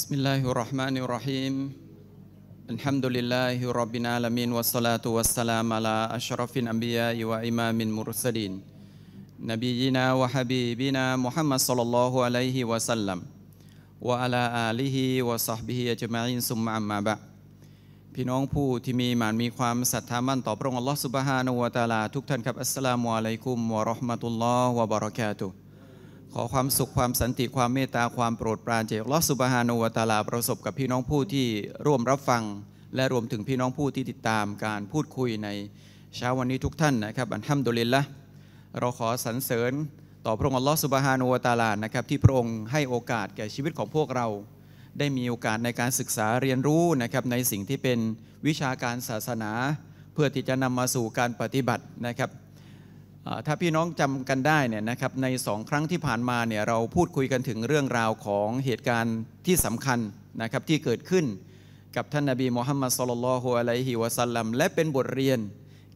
بسم الله الرحمن الرحيم الحمد لله رب العالمين والصلاة والسلام على أشرف الأنبياء وإمام المرسلين نبينا وحبيبنا محمد صلى الله عليه وسلم وعلى آله وصحبه أجمعين ثم أما بعد พี่น้องผู้ที่มีหมานมีความศรัทธามั่นต่อพระองค์อัลลอฮฺสุบฮานุวะตาลาทุกท่านครับอัสสลามุอะลัยกุมวะราะห์มะตุลลอฮ์วะบะเราะกาตุฮ์ขอความสุขความสันติความเมตตาความโปรดปรานจากลอสุบฮานูวตาลา ประสบกับพี่น้องผู้ที่ร่วมรับฟัง และรวมถึงพี่น้องผู้ที่ติดตามการพูดคุยในเช้าวันนี้ทุกท่านนะครับอันทัมดุลินละเราขอสรรเสริญ ต่อพระองค์อัลลอฮฺสุบฮานูวตาลานะครับ ที่พระองค์ให้โอกาสแก่ชีวิตของพวกเรา ได้มีโอกาสในการศึกษาเรียนรู้นะครับ ในสิ่งที่เป็นวิชาการศาสนา เพื่อที่จะนำมาสู่การปฏิบัตินะครับถ้าพี่น้องจำกันได้เนี่ยนะครับในสองครั้งที่ผ่านมาเนี่ยเราพูดคุยกันถึงเรื่องราวของเหตุการณ์ที่สำคัญนะครับที่เกิดขึ้นกับท่านนาบีมูฮัมมัดสุลลัลฮุอะลัยฮิวะซัลลัมและเป็นบทเรียน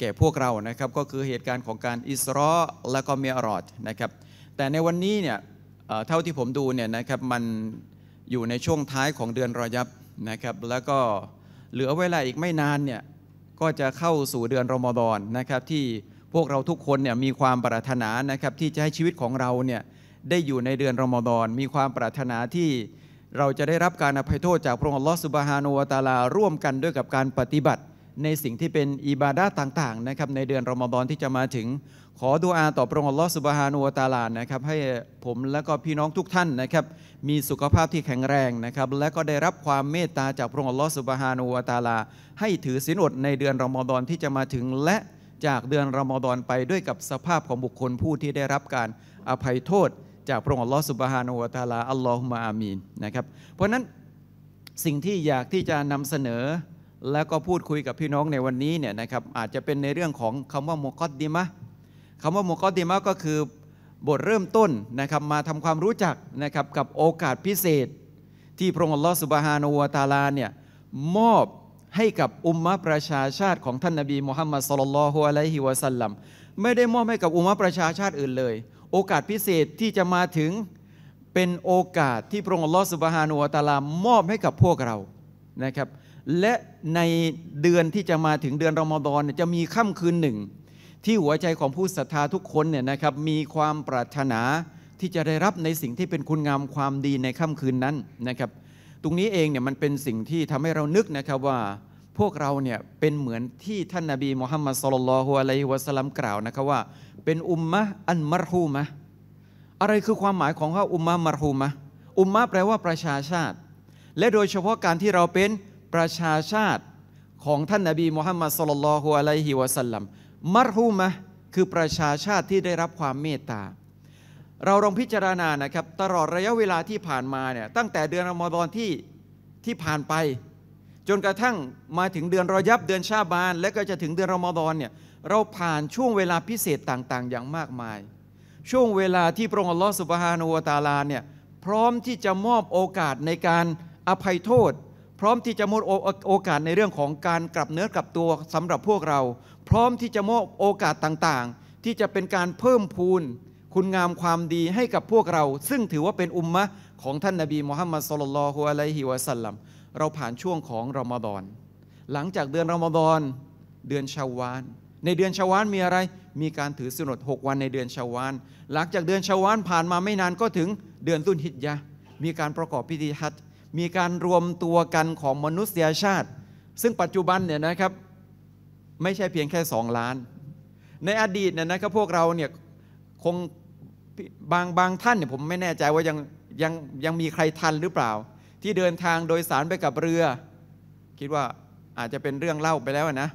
แก่พวกเรานะครับก็คือเหตุการณ์ของการอิสรอและก็เมียรอดนะครับแต่ในวันนี้เนี่ยเท่าที่ผมดูเนี่ยนะครับมันอยู่ในช่วงท้ายของเดือนรอยับนะครับแล้วก็เหลือเวลาอีกไม่นานเนี่ยก็จะเข้าสู่เดือนรอมฎอนนะครับที่พวกเราทุกคนเนี่ยมีความปรารถนานะครับที่จะให้ชีวิตของเราเนี่ยได้อยู่ในเดือนรอมฎอนมีความปรารถนาที่ เราจะได้รับการอภัยโทษจากพระองค์ลอสุบฮานูวตาลาร่วมกันด้วยกับการปฏิบัติ ในสิ่งที่เป็นอิบาดาต่างๆนะครับในเดือนรอมฎอนที่จะมาถึง ขอดูอาต่อพระองค์ลอสุบฮานูวตาลานะครับให้ผมและก็พี่น้องทุกท่านนะครับมีสุขภาพที่แข็งแรงนะครับและก็ได้รับความเมตตาจากพระองค์ลอสุบฮานูวตาลา ให้ถือศีลอดในเดือนรอมฎอนที่จะมาถึงและจากเดือนรอมฎอนไปด้วยกับสภาพของบุคคลผู้ที่ได้รับการอภัยโทษจากพระองค์อัลลอฮฺสุบฮานุวะตาลาอัลลอฮุมะอามีนนะครับเพราะนั้นสิ่งที่อยากที่จะนำเสนอและก็พูดคุยกับพี่น้องในวันนี้เนี่ยนะครับอาจจะเป็นในเรื่องของคำว่าโมกอดดีมะคำว่าโมกอดดีมะก็คือ บทเริ่มต้นนะครับมาทำความรู้จักนะครับกับโอกาสพิเศษ ที่พระองค์อัลลอฮฺสุบฮานุวะตาลาเนี่ยมอบให้กับอุมมะประชาชาติของท่านนาบีมุฮัมมัดสุลลัลฮุอะลัยฮิวะสัลลัมไม่ได้มอบให้กับอุมมะประชาชาติอื่นเลย โอกาสพิเศษที่จะมาถึงเป็นโอกาสที่พระองค์ลอสุบฮานุอัตลา มอบให้กับพวกเรานะครับ และในเดือนที่จะมาถึงเดือนรอมฎอนจะมีค่ำคืนหนึ่งที่หัวใจของผู้ศรัทธาทุกคนเนี่ยนะครับ มีความปรารถนาที่จะได้รับในสิ่งที่เป็นคุณงามความดีในค่ำคืนนั้นนะครับตรงนี้เองเนี่ยมันเป็นสิ่งที่ทำให้เรานึกนะครับว่า พวกเราเนี่ย เป็นเหมือนที่ท่านนาบีมูฮัมมัดสุลลัลฮุอะลัยฮิวะสลัมกล่าวนะครับว่า เป็นอุมมะอันมรฮูมะ อะไรคือความหมายของว่าอุมมะมรฮูมะอุมมะแปลว่าประชาชาติ และโดยเฉพาะการที่เราเป็นประชาชาติของท่านนาบีมูฮัมมัดสุลลัลฮุอะลัยฮิวะสัลลัมมรฮูมะคือประชาชาติที่ได้รับความเมตตาเราลองพิจารณานะครับตลอดระยะเวลาที่ผ่านมาเนี่ยตั้งแต่เดือนอมรอนที่ที่ผ่านไป จนกระทั่งมาถึงเดือนรอยับเดือนชาบาน และก็จะถึงเดือนรอมฎอนเนี่ยเราผ่านช่วงเวลาพิเศษต่างๆ อย่างมากมาย ช่วงเวลาที่พระองค์ลอสุบฮานูวตาลาเนี่ยพร้อมที่จะมอบโอกาสในการอภัยโทษ พร้อมที่จะมอบโอกาสในเรื่องของการกลับเนื้อกลับตัวสำหรับพวกเรา พร้อมที่จะมอบโอกาสต่างๆ ที่จะเป็นการเพิ่มพูนคุณงามความดีให้กับพวกเรา ซึ่งถือว่าเป็น อุมมะของท่านนาบีมุฮัมมัดสุลลัลฮุอะลัยฮิวะสัลลัมเราผ่านช่วงของรอมฎอนหลังจากเดือนรอมฎอน เดือนชาวานในเดือนชาวานมีอะไร มีการถือสุนอหกวันในเดือนชาวานหลังจากเดือนชาวานผ่านมาไม่นานก็ถึงเดือนตุนฮิจยะมีการประกอบพิธีฮัจมีการรวมตัวกันของมนุษยชาติ ซึ่งปัจจุบันเนี่ยนะครับไม่ใช่เพียงแค่2ล้าน ในอดีตเนี่ยนะครับพวกเราเนี่ยคงบางบางท่านเนี่ยผมไม่แน่ใจว่ายังยังยังมีใครทันหรือเปล่า ที่เดินทางโดยสารไปกับเรือ คิดว่าอาจจะเป็นเรื่องเล่าไปแล้วนะ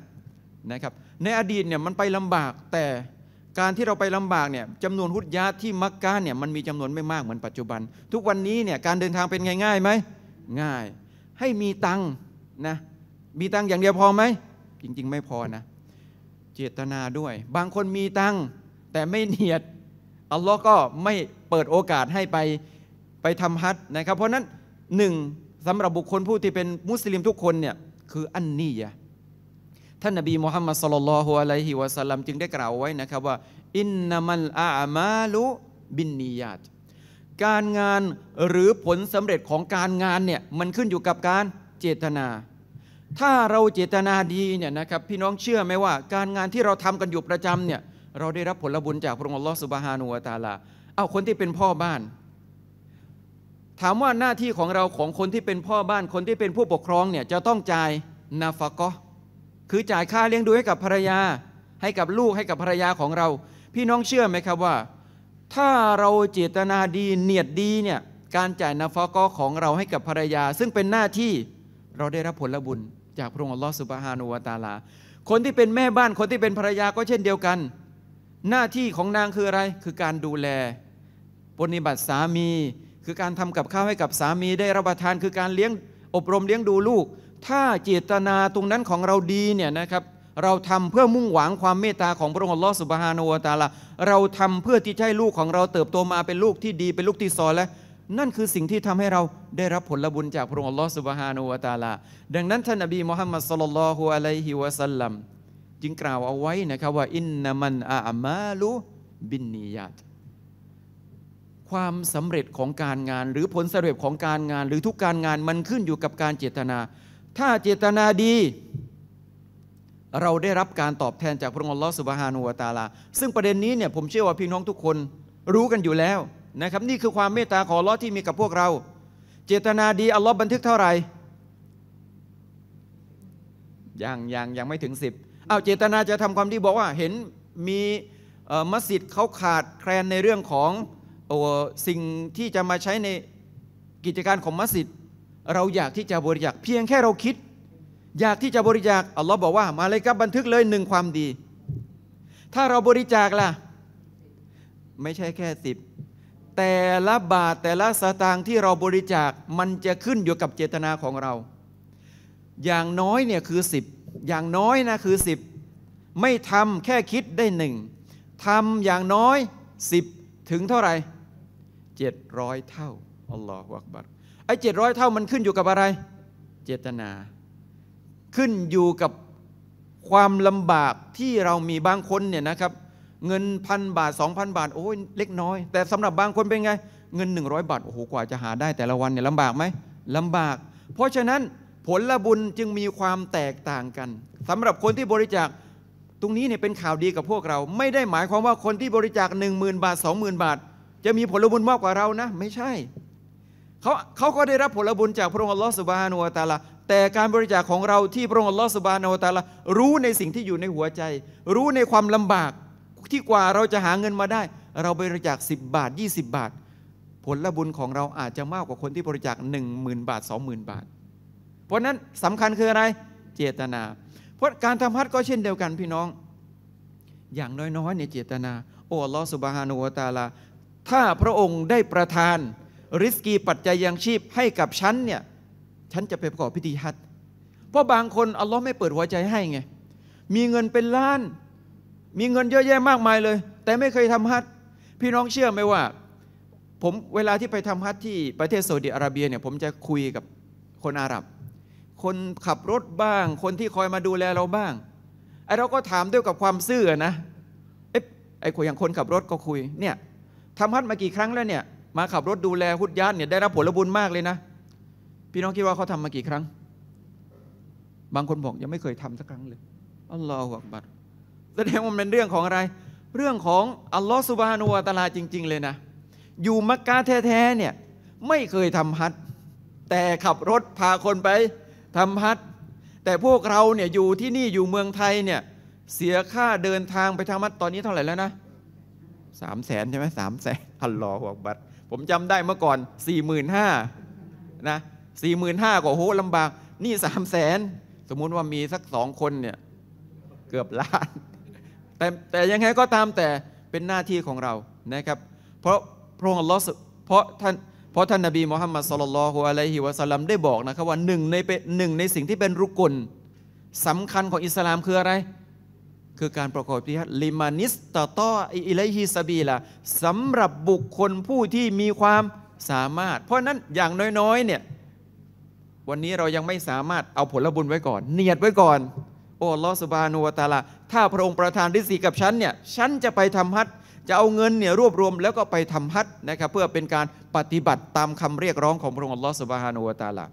นะครับในอดีตเนี่ยมันไปลำบากแต่การที่เราไปลำบากเนี่ยจำนวนฮุดยะที่มักกะเนี่ยมันมีจำนวนไม่มากเหมือนปัจจุบัน ทุกวันนี้เนี่ยการเดินทางเป็นางง่ายไหมง่าย ให้มีตังนะมีตังอย่างเดียวพอไหมจริงๆไม่พอนะเจตนาด้วย บางคนมีตังแต่ไม่เนียดอัลลอฮ์ก็ไม่เปิดโอกาสให้ไป ไปทำฮัจนะครับ เพราะนั้นหนึ่งสำหรับบุคคลผู้ที่เป็นมุสลิมทุกคนเนี่ยคืออันนี้ยะท่านนบีมูฮัมมัดสลลัลลอฮุอะลัยฮิวะสัลลัมจึงได้กล่าวไว้นะครับว่า อินนามัลอามาลุบินนียาต การงานหรือผลสำเร็จของการงานเนี่ยมันขึ้นอยู่กับการเจตนา ถ้าเราเจตนาดีเนี่ยนะครับพี่น้องเชื่อไหมว่า การงานที่เราทำกันอยู่ประจำเนี่ยเราได้รับผลบุญจากพระองค์อัลลอฮฺสุบฮานูวาตาลา เอาคนที่เป็นพ่อบ้าน ถามว่าหน้าที่ของเราของคนที่เป็นพ่อบ้านคนที่เป็นผู้ปกครองเนี่ย จะต้องจ่าย นาฟก็คือจ่ายค่าเลี้ยงดูให้กับภรรยา ให้กับลูกให้กับภรรยาของเรา พี่น้องเชื่อไหมครับว่า ถ้าเราเจตนาดีเนียดดีเนี่ยการจ่ายนาฟก็ของเราให้กับภรรยา ซึ่งเป็นหน้าที่เราได้รับผลบุญจากพระองค์อัลลอฮฺสุบฮานูวาตาลา คนที่เป็นแม่บ้านคนที่เป็นภรรยาก็เช่นเดียวกันหน้าที่ของนางคืออะไร คือการดูแลปฏิบัติสามี คือการทำกับข้าวให้กับสามีได้รับประทาน คือการเลี้ยงอบรมเลี้ยงดูลูก ถ้าเจตนาตรงนั้นของเราดีเนี่ยนะครับ เราทำเพื่อมุ่งหวังความเมตตาของพระองค์ลอสุบฮานอวตาละเราทำเพื่อที่จะให้ลูกของเราเติบโตมาเป็นลูกที่ดี เป็นลูกที่สอนและนั่นคือสิ่งที่ทำให้เราได้รับผลบุญจากพระองค์ลอสุบฮานอวตาละดังนั้นท่านนบีมุฮัมมัดสุลลัลฮุอะลัยฮิวะสัลลัมจึงกล่าวเอาไว้นะครับว่าอินนามันอามาลุบินนียาตความสำเร็จของการงานหรือผลสำเร็จของการงานหรือทุกการงานมันขึ้นอยู่กับการเจตนา ถ้าเจตนาดี เราได้รับการตอบแทน จากพระองค์ลอสุบฮานุวตาลา ซึ่งประเด็นนี้เนี่ยผมเชื่อว่าพี่น้องทุกคนรู้กันอยู่แล้วนะครับ นี่คือความเมตตาของลอที่มีกับพวกเรา เจตนาดีอัลลอฮ์บันทึกเท่าไหร่ยังยังยังไม่ถึงสิบเอาเจตนาจะทำความดีบอกว่าเห็นมีมัสยิดเขาขาดแคลนในเรื่องของสิ่งที่จะมาใช้ในกิจการของมัสยิดเราอยากที่จะบริจาคเพียงแค่เราคิด อยากที่จะบริจาคอัลลอฮ์บอกว่า มาเลยครับบันทึกเลยหนึ่งความดี ถ้าเราบริจาคล่ะไม่ใช่แค่สิบ แต่ละบาทแต่ละสตางค์ที่เราบริจาคมันจะขึ้นอยู่กับเจตนาของเรา อย่างน้อยเนี่ยคือสิบอย่างน้อยนะคือ 10 ไม่ทำแค่คิดได้หนึ่งทำอย่างน้อย 10 ถึงเท่าไหร่700 เท่าอัลลอฮฺวักบัดไอ้700 เท่ามันขึ้นอยู่กับอะไร เจตนา ขึ้นอยู่กับความลำบากที่เรามีบางคนเนี่ยนะครับ เงินพันบาท 2,000 บาทโอ้ยเล็กน้อย แต่สำหรับบางคนเป็นไง เงิน 100 บาทโอ้โหกว่าจะหาได้แต่ละวันเนี่ยลำบากไหมลำบากเพราะฉะนั้นผลลบุญจึงมีความแตกต่างกัน สำหรับคนที่บริจาคตรงนี้เนี่ยเป็นข่าวดีกับพวกเรา ไม่ได้หมายความว่าคนที่บริจาค1 0,000บาท20,000บาท จะมีผลบุญมากกว่าเรานะ ไม่ใช่ เขาเขาก็ได้รับผลบุญจากพระองค์อัลลอฮฺสุบานุวตาละแต่การบริจาคของเราที่พระองค์อัลลอฮฺสุบานุวตาละรู้ในสิ่งที่อยู่ในหัวใจ รู้ในความลำบากที่กว่าเราจะหาเงินมาได้ เราบริจาค10 บาท 20 บาท ผลบุญของเราอาจจะมากกว่าคนที่บริจาค10,000 บาท 20,000บาทเพราะนั้นสำคัญคืออะไร เจตนา เพราะการทำฮัตก็เช่นเดียวกันพี่น้อง อย่างน้อย ๆเนี่ยเจตนา โอ้ลอสุบฮานูวตาลาถ้าพระองค์ได้ประทาน ริสกีปัจจัยยังชีพให้กับฉันเนี่ยฉันจะไปประกอบพิธีฮัตเพราะบางคนอัลลอฮ์ไม่เปิดหัวใจให้ไง มีเงินเป็นล้าน มีเงินเยอะแยะมากมายเลย แต่ไม่เคยทำฮัตพี่น้องเชื่อไหมว่า ผมเวลาที่ไปทำฮัตที่ประเทศซาอุดิอาระเบียเนี่ยผมจะคุยกับคนอาหรับคนขับรถบ้างคนที่คอยมาดูแลเราบ้างไอ้เราก็ถามด้วยกับความซื่อนะไอะไอ้คนอย่างคนขับรถก็คุยเนี่ยทำฮัดมากี่ครั้งแล้วเนี่ย มาขับรถดูแลฮุดยานเนี่ย ได้รับผลบุญมากเลยนะพี่น้องคิดว่าเขาทำมากี่ครั้ง บางคนบอกยังไม่เคยทำสักครั้งเลยอัลลอฮฺอักบัดแสดงว่ามันเป็นเรื่องของอะไร เรื่องของอัลลอฮฺสุบฮานุวาตาลาจริงๆ เลยนะอยู่มักกะแท้ๆเนี่ยไม่เคยทำพฮัดแต่ขับรถพาคนไปธรรมพัดแต่พวกเราเนี่ยอยู่ที่นี่อยู่เมืองไทยเนี่ย เสียค่าเดินทางไปทำพมัดตอนนี้เท่าไหร่แล้วนะสามแสนใช่ไหมสามแสนอัลลอหบอกบัตร ผมจำได้เมื่อก่อนสี่หมื่นห้านะสี่หมื่นห้าก็โหลำบาก นี่สามแสนสมมุติว่ามีสักสองคนเนี่ย เกือบล้านแต่แต่ยังไงก็ตามแต่เป็นหน้าที่ของเรานะครับ เพราะพระองค์ลอสเพราะท่านเพราะท่านนบีมูฮัมมัดสลลัลฮุอะลัยฮิวะสัลลัมได้บอกนะครับว่าหนึ่งในเป็นหนึ่งในสิ่งที่เป็นรุกลสำคัญของอิสลามคืออะไร คือการประกอบพิธีลิมานิสตอตออิเลฮิสบีละสำหรับบุคคลผู้ที่มีความสามารถ เพราะนั้นอย่างน้อย ๆ เนี่ย วันนี้เรายังไม่สามารถเอาผลบุญไว้ก่อน เนียดไว้ก่อน โอ้ลอสบานูวตาลาถ้าพระองค์ประทานริสีกับฉันเนี่ยฉันจะไปทำฮัทจะเอาเงินเนี่ยรวบรวมแล้วก็ไปทำฮัตนะครับ เพื่อเป็นการปฏิบัติตามคำเรียกร้องของพระองค์อัลลอฮฺสุบฮานูวะตาลา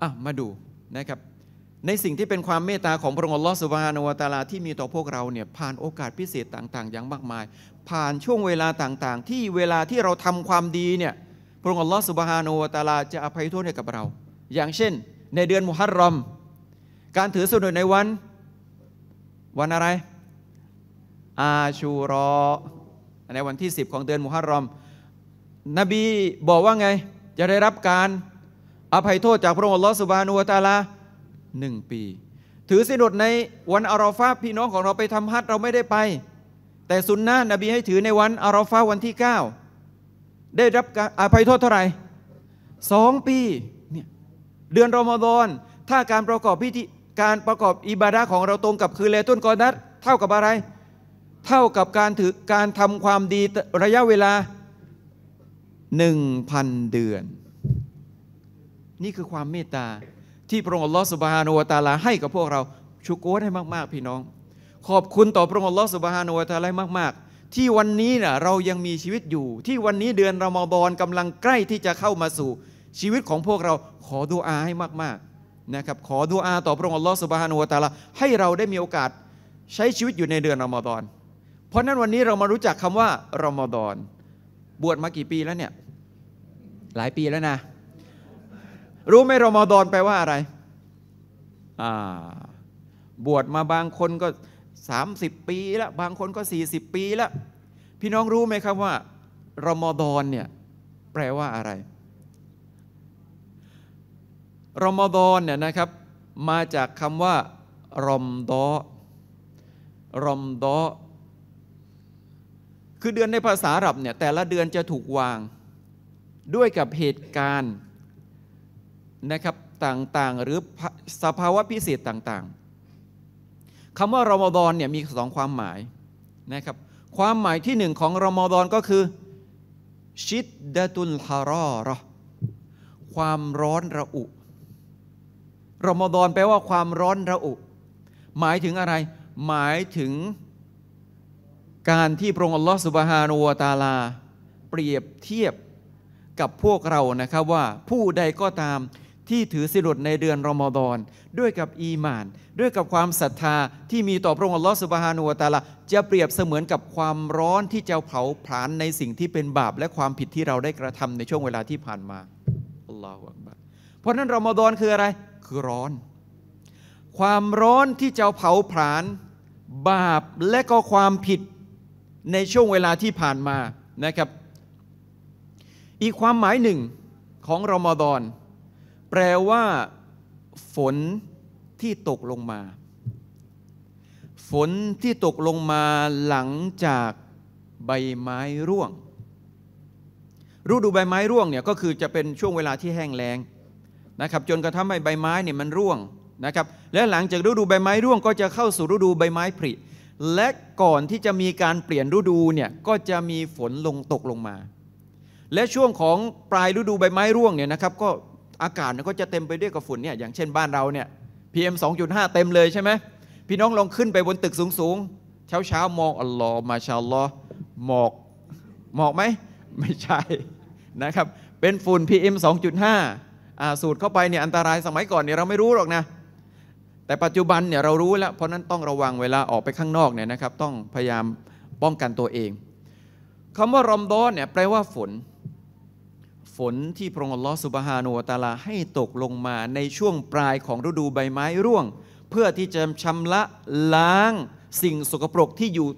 อ่ะมาดูนะครับ ในสิ่งที่เป็นความเมตตาของพระองค์อัลลอฮฺสุบฮานูวะตาลาที่มีต่อพวกเราเนี่ยผ่านโอกาสพิเศษต่าง ๆ อย่างมากมาย ผ่านช่วงเวลาต่างๆ ที่เวลาที่เราทำความดีเนี่ยพระองค์อัลลอฮฺสุบฮานูวะตาลาจะอภัยโทษให้กับเรา อย่างเช่น ในเดือนมุฮัรรอม การถือสุดในวัน วันอะไรอาชูรอ ในวันที่ 10 ของเดือนมุฮัรรอม นบีบอกว่าไงจะได้รับการอภัยโทษจากพระองค์ลอสุบานุวตาลาหนึ่งปี ถือสินอดในวันอารอฟาพี่น้องของเราไปทำฮัทเราไม่ได้ไป แต่สุนนะนบีให้ถือในวันอารอฟาวันที่ 9 ได้รับการอภัยโทษเท่าไหร่สองปีเนี่ยเดือนรอมฎอนถ้าการประกอบพิธีการประกอบอิบาดาของเราตรงกับคืนเลตุนกอนัดเท่ากับอะไรเท่ากับการถือการทำความดีระยะเวลา1,000 เดือน นี่คือความเมตตา ที่พระองค์ลอสุบฮานวตาลาให้กับพวกเรา ชุกโกให้มาก ๆ พี่น้อง ขอบคุณต่อพระองค์ลอสุบฮานวตาลามาก ๆ ที่วันนี้นะ่ะเรายังมีชีวิตอยู่ ที่วันนี้เดือนระมบอนกำลังใกล้ที่จะเข้ามาสู่ ชีวิตของพวกเราขอดูอาให้มากๆนะครับขอดูอาต่อพระองค์อัลลอฮฺสุบฮานุวตาลาให้เราได้มีโอกาส ใช้ชีวิตอยู่ในเดือนะมบอนราะนั้นวันนี้เรามารู้จักคำว่ารอมฎอนบวชมากี่ปีแล้วเนี่ย หลายปีแล้วนะ รู้ไหมรอมฎอนแปลว่าอะไรอ่าบวชมาบางคนก็ 30 ปีแล้วบางคนก็ 40 ปีแล้ว พี่น้องรู้ไหมครับว่ารอมฎอนเนี่ย แปลว่าอะไรรอมฎอนเนี่ยนะครับ มาจากคำว่ารอมดอรอมดอคือเดือนในภาษาอับเนี่ย แต่ละเดือนจะถูกวางด้วยกับเหตุการณ์นะครับ ต่างๆ หรือสภาวะพิเศษต่าง ๆคำว่ารอมฎอนเนี่ยมีสองความหมายนะครับ ความหมายที่หนึ่งของรอมฎอนก็คือชิดดตุลฮารอรความร้อนระอุรอมฎอนแปลว่าความร้อนระอุ หมายถึงอะไร หมายถึงการที่พระองค์อัลลอฮฺสุบฮานูวตาลา เปรียบเทียบกับพวกเรานะครับว่า ผู้ใดก็ตามที่ถือสิรุดในเดือนรอมฎอนด้วยกับอีมาน ด้วยกับความศรัทธาที่มีต่อพระองค์อัลลอฮฺสุบฮานูวตาลาจะเปรียบเสมือนกับความร้อนที่จะเผาผลาญในสิ่งที่เป็นบาปและความผิดที่เราได้กระทำในช่วงเวลาที่ผ่านมาอัลลอฮฺบเพราะนั้นรอมฎอนคืออะไร คือร้อน ความร้อนที่จะเผาผลาญบาปและก็ความผิดในช่วงเวลาที่ผ่านมานะครับ อีกความหมายหนึ่งของรอมฎอนแปลว่าฝนที่ตกลงมา ฝนที่ตกลงมาหลังจากใบไม้ร่วงฤดูใบไม้ร่วงเนี่ยก็คือจะเป็นช่วงเวลาที่แห้งแล้งนะครับจนกระทั่งใบไม้เนี่ยมันร่วงนะครับและหลังจากฤดูใบไม้ร่วงก็จะเข้าสู่ฤดูใบไม้ผลิและก่อนที่จะมีการเปลี่ยนฤดูเนี่ย ก็จะมีฝนลงตกลงมา และช่วงของปลายฤดูใบไม้ร่วงเนี่ยนะครับ ก็อากาศก็จะเต็มไปด้วยกับฝุ่นเนี่ย อย่างเช่นบ้านเราเนี่ย PM 2.5 เต็มเลยใช่ไหมพี่น้องลองขึ้นไปบนตึกสูงๆ เช้าๆ มองอัลลอฮ์มาชาลอหมอกหมอกไหม ไม่ใช่ นะครับเป็นฝุ่น PM 2.5 อ่าสูดเข้าไปเนี่ยอันตรายสมัยก่อนเนี่ยเราไม่รู้หรอกนะแต่ปัจจุบัน เนี่ย เรารู้แล้ว เพราะนั้นต้องระวังเวลาออกไปข้างนอก เนี่ยนะครับ ต้องพยายามป้องกันตัวเองคำว่า รอมดอนเนี่ยแปลว่าฝน ฝนที่พระองค์ลอสุบฮานูตาลาให้ตกลงมาในช่วงปลายของฤดูใบไม้ร่วง เพื่อที่จะชำระล้างสิ่งสกปรกที่อยู่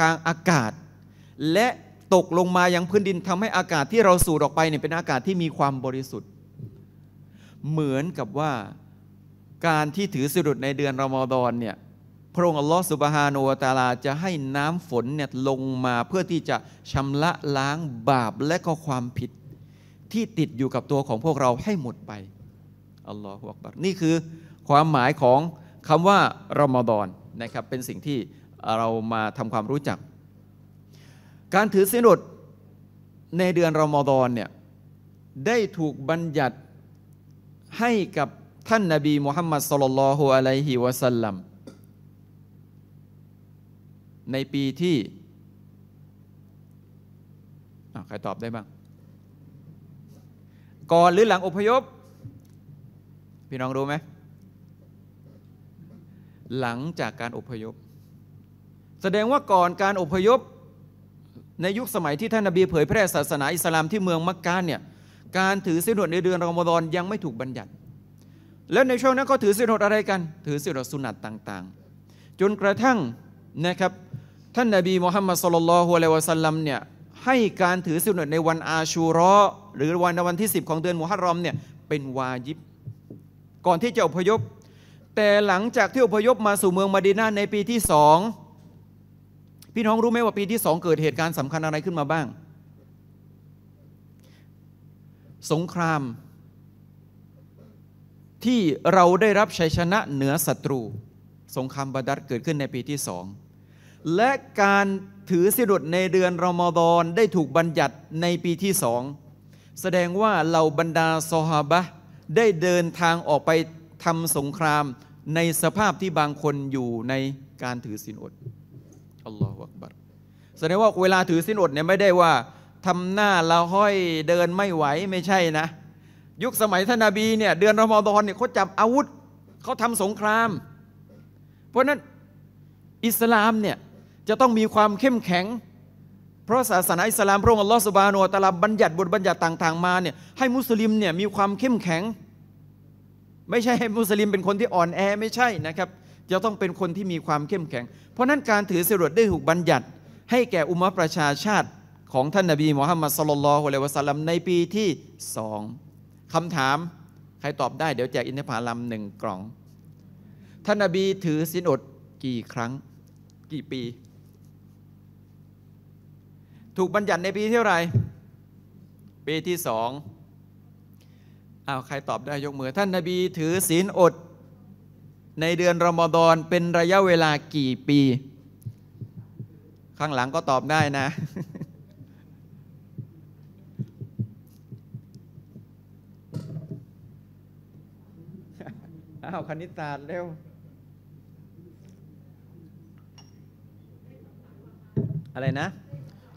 กลางอากาศ และตกลงมายังพื้นดินทำให้อากาศที่เราสูดออกไปเนี่ยเป็นอากาศที่มีความบริสุทธิ์ เหมือนกับว่าการที่ถือสิรุดในเดือนรอมฎอนเนี่ย พระองค์อัลลอฮฺสุบฮานูวตาลาจะให้น้ำฝนเนี่ยลงมาเพื่อที่จะชำระล้างบาปและก็ความผิด ที่ติดอยู่กับตัวของพวกเราให้หมดไป อัลลอฮฺอักบักนี่คือความหมายของคำว่ารอมฎอนนะครับ เป็นสิ่งที่เรามาทำความรู้จัก การถือสิรุดในเดือนรอมฎอนเนี่ยได้ถูกบัญญัติให้กับท่านนาบีมุฮัมมัดสุลลัลฮุอะลัยฮิวะสัลลัม ในปีที่ ใครตอบได้บ้าง ก่อนหรือหลังอพยพพี่น้องรู้ไหม หลังจากการอพยพ แสดงว่าก่อนการอพยพในยุคสมัยที่ท่านนาบีเผยแพร่ศาสนาอิสลามที่เมืองมักกะเนี่ย การถือศีลอดในเดือนรอมฎอนยังไม่ถูกบัญญัติแล้วในช่วงนั้นก็ถือสินอดอะไรกัน ถือสินอดสุนัตต่าง ๆ จนกระทั่งนะครับท่านนาบีมุฮัมมัดสุลลัลฮุอะลัยวะสัลลัมเนี่ยให้การถือสิธิ์ในวันอาชูรอหรือวันวันที่ 10 ของเดือนมุฮัรรอมเนี่ยเป็นวาญิบ ก่อนที่จะอพยพ แต่หลังจากที่อพยพมาสู่เมืองมาดีนาในปีที่สองพี่น้องรู้ไหมว่าปีที่สองเกิดเหตุการณ์สำคัญอะไรขึ้นมาบ้าง สงครามที่เราได้รับชัยชนะเหนือศัตรู สงครามบาดัดเกิดขึ้นในปีที่สองและการถือสิรุดในเดือนรอมฎอนได้ถูกบัญญัติในปีที่สองแสดงว่าเราบรรดาซอฮาบะได้เดินทางออกไปทำสงครามในสภาพที่บางคนอยู่ในการถือสินอดอัลลอฮฺวักบัตแสดงว่าเวลาถือสินอดเนี่ยไม่ได้ว่าทำหน้าละห้อยเดินไม่ไหวไม่ใช่นะยุคสมัยท่านนาบีเนี่ยเดือนรอมฎอนเนี่ยเขาจับอาวุธเขาทำสงคราม เพราะนั้นอิสลามเนี่ยจะต้องมีความเข้มแข็งเพราะศาสนาอิสลามพระองค์อัลลอฮฺสุบานุตะลาบัญญัติบทบัญญัติต่างๆมาเนี่ยให้มุสลิมเนี่ยมีความเข้มแข็ง ไม่ใช่ให้มุสลิมเป็นคนที่อ่อนแอไม่ใช่นะครับจะต้องเป็นคนที่มีความเข้มแข็ง เพราะนั้นการถือสิรดได้ถูกบัญญัติให้แก่อุมาประชาชาติของท่านนาบีมุฮัมมัดสลลัลฮุละลั์วะสัลลัมในปีที่สองคำถามใครตอบได้เดี๋ยวแจกอินทผลัมหนึ่งกล่อง ท่านอบีถือศีนอด กี่ครั้ง กี่ปี ถูกบัญญัติในปีเท่าไหร่ปีที่สองอ้าวใครตอบได้ ยกมือ ท่านนบีถือศีลอด ในเดือนรอมฎอน เป็นระยะเวลากี่ปี ข้างหลังก็ตอบได้นะอ้าวคณิตศาสตร์เร็ว อะไรนะ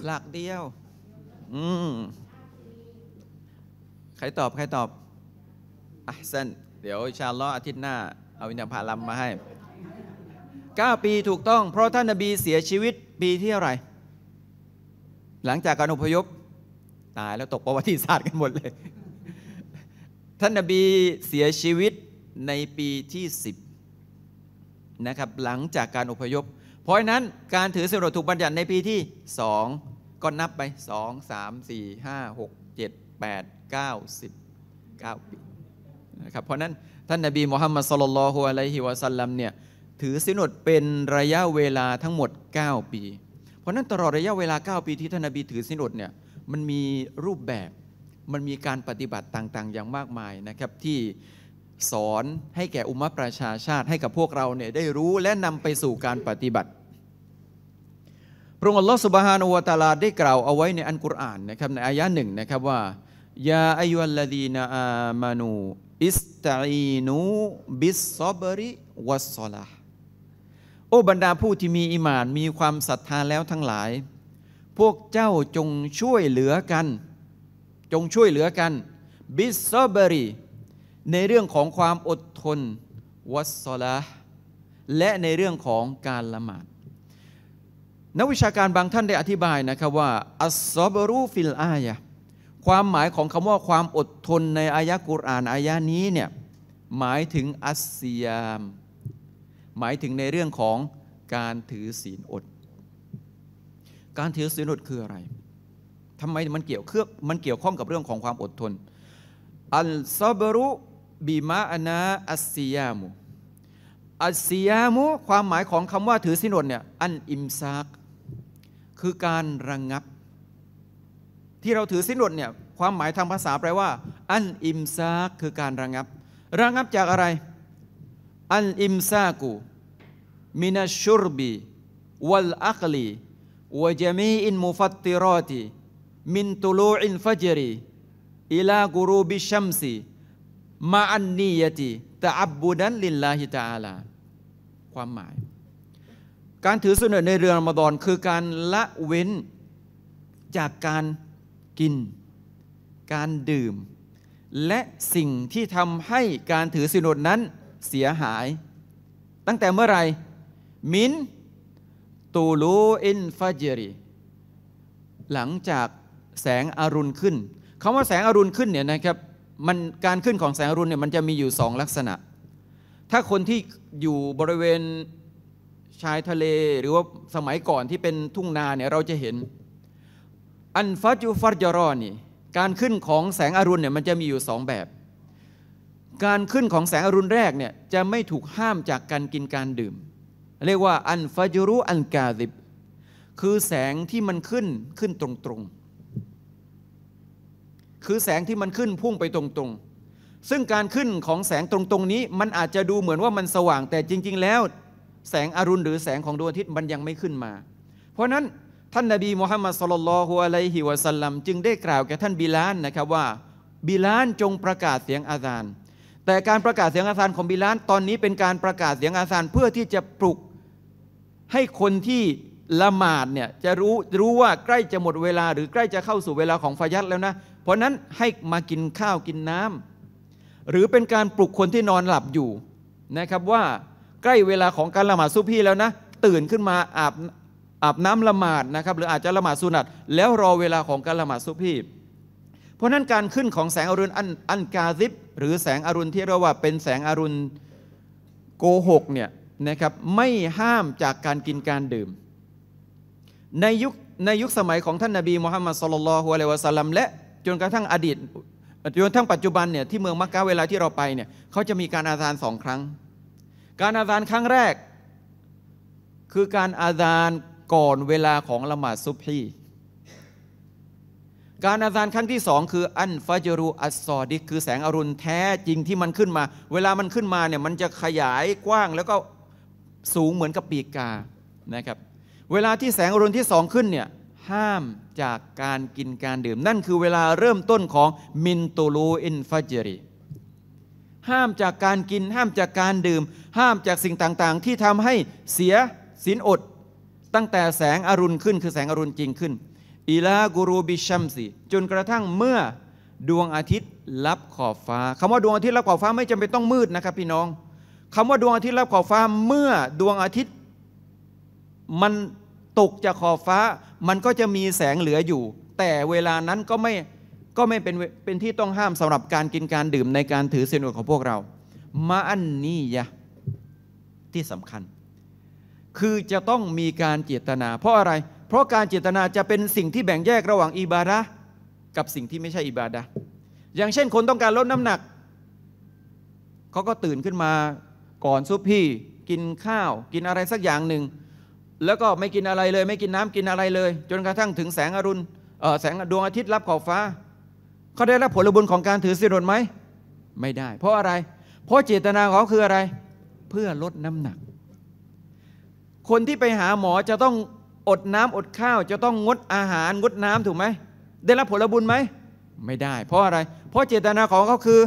หลักเดียว อืมใครตอบ ใครตอบอ่ะเส้นเดี๋ยวชาลออาทิตย์หน้า เอาวิญญาณพาลัมมาให้9ปีถูกต้องเพราะท่านนบีเสียชีวิต ปีที่อะไรหลังจากการอพยพตายแล้วตกประวัติศาสตร์กันหมดเลย ท่านนบีเสียชีวิตในปีที่ 10 นะครับ หลังจากการอพยพเพราะนั้นการถือสิรถูกบัญญัติในปีที่ 2 ก็นับไป 2 3 4 5 6 7 8 9 10 9 ปีนะครับเพราะนั้นท่านนาบีมุฮัมมัดสลลัลฮุอะลัยฮิวะสัลลัมเนี่ยถือสินอดเป็นระยะเวลาทั้งหมด 9 ปี เพราะนั้นตลอดระยะเวลา 9 ปี ที่ท่านนาบีถือสินอดเนี่ยมันมีรูปแบบมันมีการปฏิบัติต่างๆ อย่างมากมายนะครับที่สอนให้แก่อุมาประชาชาติให้กับพวกเราเนี่ยได้รู้และนำไปสู่การปฏิบัติ พระองค์อัลลอฮฺสุบฮานุวะตาลาได้กล่าวเอาไว้ในอันกุรอานนะครับในอายะหนึ่งนะครับว่า ยาอายุลลดีนาอามานู อิสตาอีนูบิสซอบริวัสซอลาโอ้บรรดาผู้ที่มีอิมานมีความศรัทธาแล้วทั้งหลาย พวกเจ้าจงช่วยเหลือกัน จงช่วยเหลือกัน บิสซอบริในเรื่องของความอดทนวัสซละและในเรื่องของการละหมาดนักวิชาการบางท่านได้อธิบายนะครับว่าอัสซอบรูฟิลอายะความหมายของคำว่าความอดทนในอายะกุรอานอายะนี้เนี่ยหมายถึงอัสซยามหมายถึงในเรื่องของการถือศีลอด การถือศีลอดคืออะไรทำไมมันเกี่ยวเครื่องมันเกี่ยวข้องกับเรื่องของความอดทนอัลซอบรุบีมาอนาอัสซียามุอัสซียามุความหมายของคำว่าถือสินอดเนี่ยอันอิมซากคือการระงงับ ที่เราถือสินอดเนี่ย ความหมายทางภาษาแปลว่าอันอิมซากคือการระงงับ ระงงับจากอะไรอันอิมซากุมินาชูรบีวัลอัคลีวะจมีอินมุฟัตติรอติมินตุลูอินฟัจรีอิลากรูบิชัมซีมาอันนียติแต่อับบูดันลินลาฮิตาลาความหมาย การถือสุนในเรือนอมดอนคือการละเว้นจากการกิน การดื่ม และสิ่งที่ทำให้การถือสินอดนั้นเสียหาย ตั้งแต่เมื่อไรมินตูลูอินฟาเจรีหลังจากแสงอรุณขึ้นคำว่าแสงอรุณขึ้นเนี่ยนะครับมันการขึ้นของแสงอรุณเนี่ยมันจะมีอยู่สองลักษณะ ถ้าคนที่อยู่บริเวณชายทะเล หรือว่าสมัยก่อนที่เป็นทุ่งนาเนี่ยเราจะเห็น อันฟัจูฟัจรอนี่การขึ้นของแสงอรุณเนี่ยมันจะมีอยู่สองแบบ การขึ้นของแสงอรุณแรกเนี่ยจะไม่ถูกห้ามจากการกินการดื่มเรียกว่าอันฟัจรุอันกาดิบคือแสงที่มันขึ้นขึ้นตรงๆคือแสงที่มันขึ้นพุ่งไปตรงๆ ซึ่งการขึ้นของแสงตรง ๆ นี้ มันอาจจะดูเหมือนว่ามันสว่าง แต่จริง ๆ แล้วแสงอรุณ หรือแสงของดวงอาทิตย์มันยังไม่ขึ้นมา เพราะนั้นท่านนาบีมูฮัมมัดสลลัลฮุอะลัยฮิวะสัลลัมจึงได้กล่าว แก่ท่านบิลาน นะครับว่าบิลานจงประกาศเสียงอาซาน แต่การประกาศเสียงอาซานของบิลานตอนนี้เป็นการประกาศเสียงอาซานเพื่อที่จะปลุกให้คนที่ละหมาดเนี่ยจะรู้รู้ว่าใกล้จะหมดเวลา หรือใกล้จะเข้าสู่เวลาของฟายัดแล้วนะเพราะนั้นให้มากินข้าวกินน้ำหรือเป็นการปลุกคนที่นอนหลับอยู่นะครับว่าใกล้เวลาของการละหมาดซุพีแล้วนะตื่นขึ้นมาอาบอาบน้ำละหมาดนะครับหรืออาจจะละหมาดสุนัตแล้วรอเวลาของการละหมาดซุพีเพราะนั้นการขึ้นของแสงอรุณอันอันกาซิบ หรือแสงอรุณที่เรียกว่าเป็นแสงอรุณโกหกเนี่ยนะครับไม่ห้ามจากการกินการดื่ม ในยุคในยุคสมัยของท่านนาบีมุฮัมมัดสุลลัลฮุอะลัยวะสัลลัมและจนกระทั่งอดีตจนทั้งปัจจุบันเนี่ยที่เมืองมักกะเวลาที่เราไปเนี่ยเขาจะมีการอาซานสองครั้ง การอาซานครั้งแรก คือการอาซานก่อนเวลาของละหมาดซุบฮีการอาซานครั้งที่สองคืออันฟาจรูอัสซอดิคือแสงอรุณแท้จริงที่มันขึ้นมา เวลามันขึ้นมาเนี่ยมันจะขยายกว้างแล้วก็สูงเหมือนกับปีกกานะครับ เวลาที่แสงอรุณที่สองขึ้นเนี่ยห้ามจากการกินการดื่มนั่นคือเวลาเริ่มต้นของมินตูลูอินฟาเจรีห้ามจากการกินห้ามจากการดื่ม ห้ามจากสิ่งต่าง ๆ ที่ทำให้เสียศีลอด ตั้งแต่แสงอรุณขึ้นคือแสงอรุณจริงขึ้นอิลากูรูบิชัมสีจนกระทั่งเมื่อดวงอาทิตย์รับขอบฟ้า คำว่าดวงอาทิตย์รับขอบฟ้าไม่จำเป็นต้องมืดนะครับพี่น้อง คำว่าดวงอาทิตย์รับขอบฟ้าเมื่อดวงอาทิตย์มันตกจากขอบฟ้ามันก็จะมีแสงเหลืออยู่ แต่เวลานั้นก็ไม่ก็ไม่เป็นเป็นที่ต้องห้ามสำหรับการกินการดื่มในการถือศีลอดของพวกเรามาอันนี้ยะที่สำคัญ คือจะต้องมีการเจตนา เพราะอะไร เพราะการเจตนาจะเป็นสิ่งที่แบ่งแยกระหว่างอิบาดะกับสิ่งที่ไม่ใช่อิบาดะอย่างเช่นคนต้องการลดน้ำหนัก เขาก็ตื่นขึ้นมาก่อนซุปพี่กินข้าว กินอะไรสักอย่างหนึ่งแล้วก็ไม่กินอะไรเลยไม่กินน้ำกินอะไรเลย จนกระทั่งถึงแสงอรุณ แสงดวงอาทิตย์รับขอบฟ้า เขาได้รับผลบุญของการถือศีลอดไหมไม่ได้ เพราะอะไรเพราะเจตนาของเขาคืออะไร เพื่อลดน้ำหนัก คนที่ไปหาหมอจะต้องอดน้ำอดข้าว จะต้องงดอาหารงดน้ำถูกไหมได้รับผลบุญไหมไม่ได้ เพราะอะไร เพราะเจตนาของเขาคือ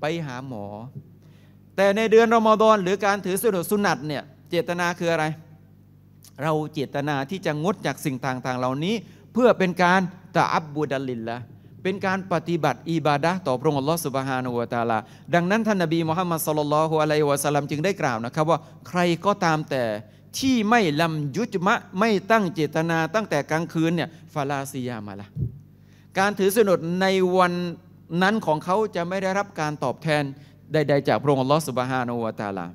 ไปหาหมอ แต่ในเดือนรอมฎอนหรือการถือศีลอดสุนัตเนี่ยเจตนาคืออะไรเราเจตนาที่จะงดจากสิ่งต่างๆเหล่านี้ เพื่อเป็นการ ตะอับบูดัลลินละเป็นการปฏิบัติ อิบาดะต่อพระองค์อัลลอฮฺสุบฮานุวะตาลา ดังนั้น ท่านนบีมุฮัมมัดสุลลัลฮุอะลัยฮิวะสัลลัมจึงได้กล่าวนะครับว่าใครก็ตามแต่ที่ไม่ลำยุจมะไม่ตั้งเจตนาตั้งแต่กลางคืนเนี่ยฟาลาซียามาละการถือสนดในวันนั้นของเขาจะไม่ได้รับการตอบแทนใดๆจาก พระองค์อัลลอฮฺสุบฮานุวะตาลา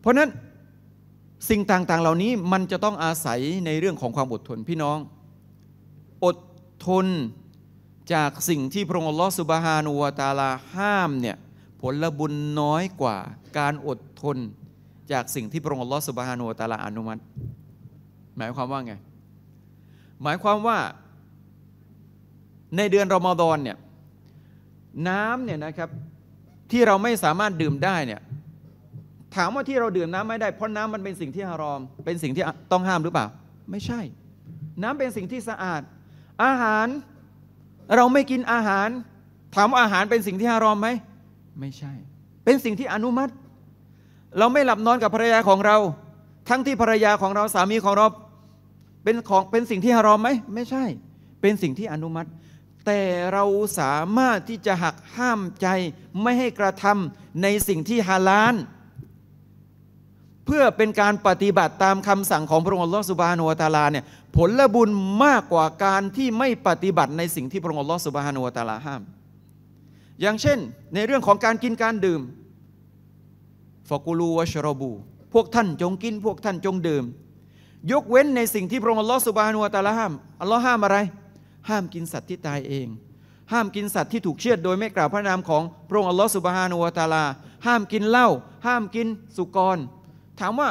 เพราะนั้นสิ่งต่างๆ เหล่านี้มันจะต้องอาศัยในเรื่องของความอดทนพี่น้อง อดทนจากสิ่งที่พระองค์ลอสุบฮานูวาตาลาห้ามเนี่ยผลบุญน้อยกว่าการอดทนจากสิ่งที่พระองค์ลอสุบฮานูวาตาลาอนุมัติหมายความว่าไงหมายความว่าในเดือนรอมฎอนเนี่ยน้ำเนี่ยนะครับที่เราไม่สามารถดื่มได้เนี่ยถามว่าที่เราดื่มน้ำไม่ได้เพราะน้ำมันเป็นสิ่งที่ฮารอม เป็นสิ่ง ที่ต้องห้ามหรือเปล่าไม่ใช่ น้ำเป็นสิ่งที่สะอาด อาหารเราไม่กินอาหาร ถามว่าอาหารเป็นสิ่งที่ฮารอมไหม ไม่ใช่ เป็นสิ่งที่อนุมัติเราไม่หลับนอนกับภรรยาของเรา ทั้งที่ภรรยาของเราสามีของเราเป็นของเป็นสิ่งที่ฮารอมไหม ไม่ใช่ เป็นสิ่งที่อนุมัติแต่เราสามารถที่จะหักห้ามใจไม่ให้กระทำในสิ่งที่ฮาลาลเพื่อเป็นการปฏิบัติตามคำสั่งของพระองค์ลอสุบานวตาลาเนี่ยผลลบุญมากกว่าการที่ไม่ปฏิบัติในสิ่งที่พระองค์ลอสุบานวตาลาห้าม อย่างเช่น ในเรื่องของการกินการดื่มฟอกูลูวชรบูพวกท่านจงกินพวกท่านจงดื่มยกเว้นในสิ่งที่พระองค์ลอสุบานวตาลาห้ามอัลลอฮ์ห้ามอะไร ห้ามกินสัตว์ที่ตายเอง ห้ามกินสัตว์ที่ถูกเชือดโดยไม่กล่าวพระนามของพระองค์ลอสุบฮานุวตาลา ห้ามกินเหล้า ห้ามกิน สุกรถามว่า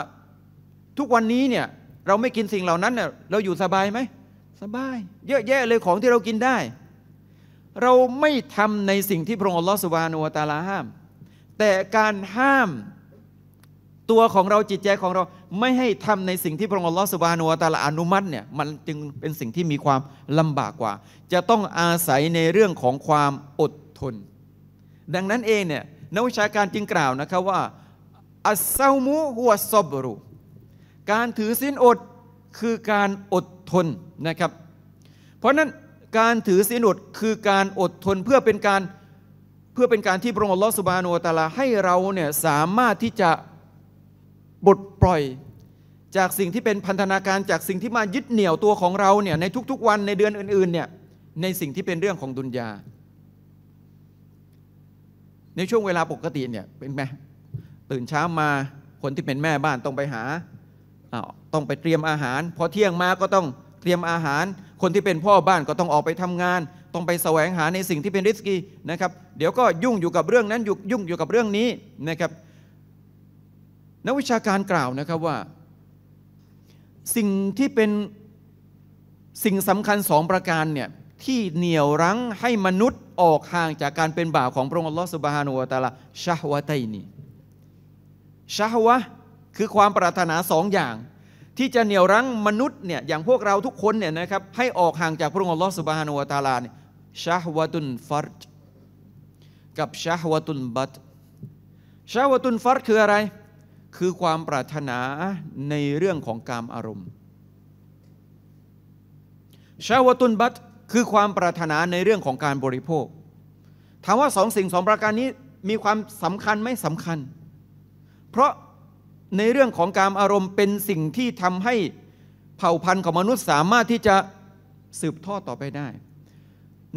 ทุกวันนี้เนี่ย เราไม่กินสิ่งเหล่านั้นเน่ยเราอยู่สบายไหมสบาย เยอะแยะเลยของที่เรากินได้ เราไม่ทำในสิ่งที่พระองค์อัลลอฮฺสุบานอวตาลาห้าม แต่การห้าม ตัวของเราจิตใจของเรา ไม่ให้ทำในสิ่งที่พระองค์อัลลอฮฺสุบานุวตาลาอนุมัติเนี่ยมันจึงเป็นสิ่งที่มีความลำบากกว่า จะต้องอาศัยในเรื่องของความอดทน ดังนั้น เองเนี่ยนักวิชาการจึงกล่าวนะครับว่าอัสซามหัวซอบรูการถือศีลอดคือการอดทนนะครับ เพราะนั้นการถือศีลอดคือการอดทนเพื่อเป็นการเพื่อเป็นการที่พระองค์ลอสุบานอตาลาให้เราเนี่ยสามารถที่จะบดปล่อยจากสิ่งที่เป็นพันธนาการจากสิ่งที่มายึดเหนี่ยวตัวของเราเนี่ยในทุกๆวันในเดือนอื่นๆเนี่ยในสิ่งที่เป็นเรื่องของดุนยาในช่วงเวลาปกติเนี่ยเป็นไหมตื่นเช้ามาคนที่เป็นแม่บ้านต้องไปหาต้องไปเตรียมอาหารพอเที่ยงมา ก็ต้องเตรียมอาหาร คนที่เป็นพ่อบ้านก็ต้องออกไปทำงาน ต้องไปแสวงหาในสิ่งที่เป็นริสกีนะครับ เดี๋ยวก็ยุ่งอยู่กับเรื่องนั้นยุ่งอยู่กับเรื่องนี้นะครับนักวิชาการกล่าวนะครับว่า สิ่งที่เป็นสิ่งสำคัญสองประการเนี่ยที่เหนี่ยวรั้งให้มนุษย์ออกห่างจากการเป็นบ่าวของพระองค์ลอสุบฮานุวะตาลาชาวะไตนีชาวะคือความปรารถนาสองอย่างที่จะเหนี่ยวรั้งมนุษย์เนี่ยอย่างพวกเราทุกคนเนี่ยนะครับให้ออกห่างจากพระองค์ลอสุบฮานุวตาลาเนี่ยชาวะตุนฟัรกับชาวะตุนบัตชาวะตุนฟัรคืออะไร คือความปรารถนาในเรื่องของกามอารมณ์ชาวะตุนบัตคือความปรารถนาในเรื่องของการบริโภคถามว่าสองสิ่งสองประการนี้มีความสำคัญไม่สำคัญเพราะในเรื่องของการอารมณ์เป็นสิ่งที่ทำให้เผ่าพันธุ์ของมนุษย์สามารถที่จะสืบทอดต่อไปได้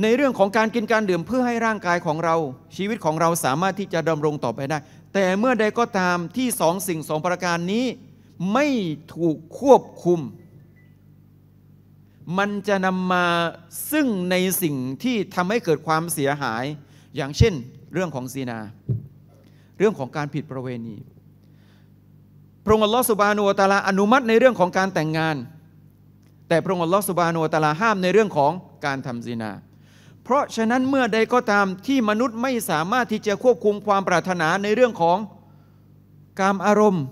ในเรื่องของการกินการดื่มเพื่อให้ร่างกายของเรา ชีวิตของเราสามารถที่จะดำรงต่อไปได้ แต่เมื่อใดก็ตามที่สองสิ่งสองประการนี้ ไม่ถูกควบคุม มันจะนำมาซึ่งในสิ่งที่ทำให้เกิดความเสียหาย อย่างเช่นเรื่องของซีนา เรื่องของการผิดประเวณีพระองค์อัลลอฮฺสุบานูตาลาอนุมัติในเรื่องของการแต่งงาน แต่พระองค์อัลลอฮฺสุบานูตาลาห้ามในเรื่องของการทำซินา เพราะฉะนั้นเมื่อใดก็ตามที่มนุษย์ไม่สามารถที่จะควบคุมความปรารถนาในเรื่องของการอารมณ์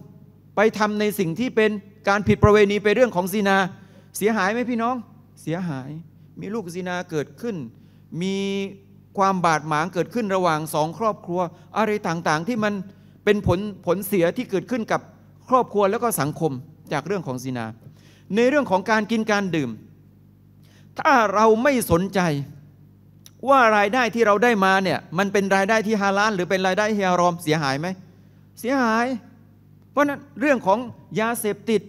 ไปทำในสิ่งที่เป็นการผิดประเวณีไปเรื่องของซินา เสียหายไหมพี่น้อง เสียหาย มีลูกซินาเกิดขึ้น มีความบาดหมางเกิดขึ้นระหว่างสองครอบครัว อะไรต่าง ๆ ที่มันเป็นผลผลเสียที่เกิดขึ้นกับครอบครัวแล้วก็สังคมจากเรื่องของซินา ในเรื่องของการกินการดื่ม ถ้าเราไม่สนใจว่ารายได้ที่เราได้มาเนี่ย มันเป็นรายได้ที่ฮาลาลหรือเป็นรายได้ที่ฮารอมเสียหายไหม เสียหาย เพราะนั้นเรื่องของยาเสพติด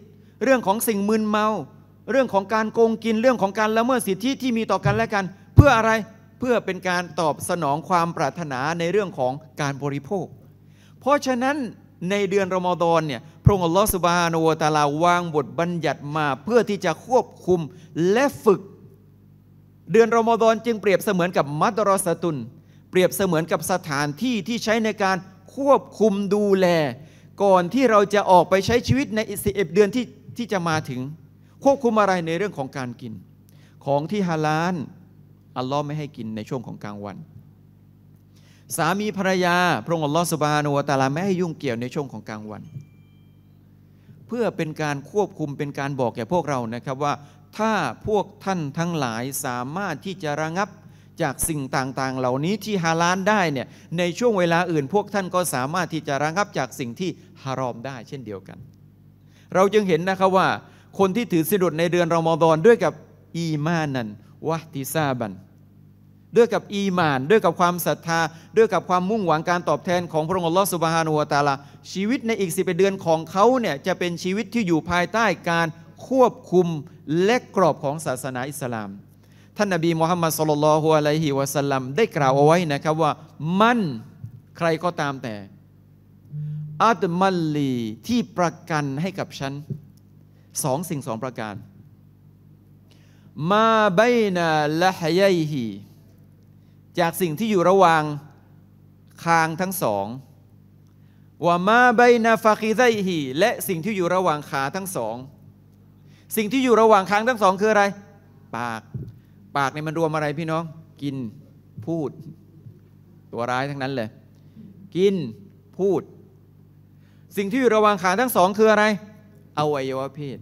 เรื่องของสิ่งมึนเมาเรื่องของการโกงกินเรื่องของการละเมิดสิทธิที่มีต่อกันและกัน เพื่ออะไรเพื่อเป็นการตอบสนองความปรารถนาในเรื่องของการบริโภค เพราะฉะนั้นในเดือนรอมฎอนเนี่ยพระองค์อัลลอฮฺสุบานุวตาลาวางบทบัญญัติมาเพื่อที่จะควบคุมและฝึก เดือนรอมฎอนจึงเปรียบเสมือนกับมัตรอสตุนเปรียบเสมือนกับสถานที่ที่ใช้ในการควบคุมดูแล ก่อนที่เราจะออกไปใช้ชีวิตในอิสเอเดือนที่ที่จะมาถึงควบคุมอะไรในเรื่องของการกิน ของที่ฮาลาลอัลลอฮ์ไม่ให้กินในช่วงของกลางวันสามีภรรยาพระองค์อัลลอฮฺสุบานวตาลาไม่ให้ยุ่งเกี่ยวในช่วงของกลางวัน เพื่อเป็นการควบคุมเป็นการบอกแก่พวกเรานะครับว่าถ้าพวกท่านทั้งหลายสามารถที่จะระงับจากสิ่งต่างๆเหล่านี้ที่ฮาลานได้เนี่ย ในช่วงเวลาอื่นพวกท่านก็สามารถที่จะระงับจากสิ่งที่ฮารอมได้เช่นเดียวกัน เราจึงเห็นนะครับว่าคนที่ถือสิดุดในเดือนรอมฎอนด้วยกับ อีมานันวะติซาบันด้วยกับอีมาน ด้วยกับความศรัทธา ด้วยกับความมุ่งหวังการตอบแทนของพระองค์ลอสุบฮานุวตาลาชีวิตในอีกสิบเดือนของเขาเนี่ย จะเป็นชีวิตที่อยู่ภายใต้การควบคุมและกรอบของศาสนาอิสลาม ท่านนบีมุฮัมมัดสุลลัลฮุอะลัยฮิวะสัลลัมได้กล่าวเอาไว้นะครับว่า มันใครก็ตามแต่ อัตมัลลีที่ประกันให้กับฉันสองสิ่งสองประการ มาบนาละฮยัยฮีจากสิ่งที่อยู่ระหว่างคางทั้งสองว่ามาใบนาฟาคีไซฮีและสิ่งที่อยู่ระหว่างขาทั้งสอง สิ่งที่อยู่ระหว่างคางทั้งสองคืออะไร ปาก ปากในมันรวมอะไรพี่น้อง กินพูด ตัวร้ายทั้งนั้นเลย กินพูด สิ่งที่อยู่ระหว่างขาทั้งสองคืออะไรอวัยวะเพศ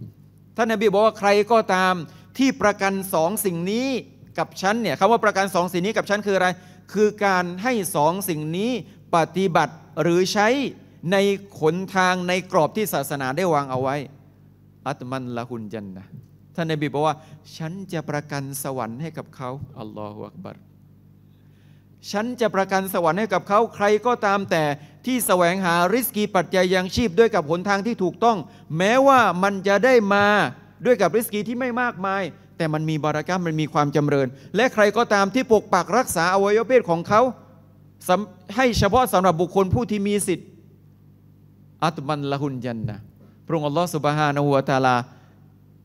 ท่านนบีบอกว่าใครก็ตามที่ประกันสองสิ่งนี้กับฉันเนี่ยคำว่าประกันสองสิ่งนี้กับฉันคืออะไร คือการให้สองสิ่งนี้ปฏิบัติหรือใช้ในขนทางในกรอบที่ศาสนาได้วางเอาไว้อัตมันละหุนจันนะท่านนบีบอกว่า ฉันจะประกันสวรรค์ให้กับเขาอัลลอฮฺอักบัรฉันจะประกันสวรรค์ให้กับเขาใครก็ตามแต่ที่แสวงหาริสกีปัจจัยยังชีพด้วยกับหนทางที่ถูกต้อง แม้ว่ามันจะได้มาด้วยกับริสกีที่ไม่มากมายแต่มันมีบารักามันมีความจำเริญ และใครก็ตามที่ปกปักรักษาอวัยวะเพศของเขาให้เฉพาะสำหรับบุคคลผู้ที่มีสิทธิ์ อัตมันละหุนยันนะพระองค์อัลลอฮฺสุบฮานาหัวตาลา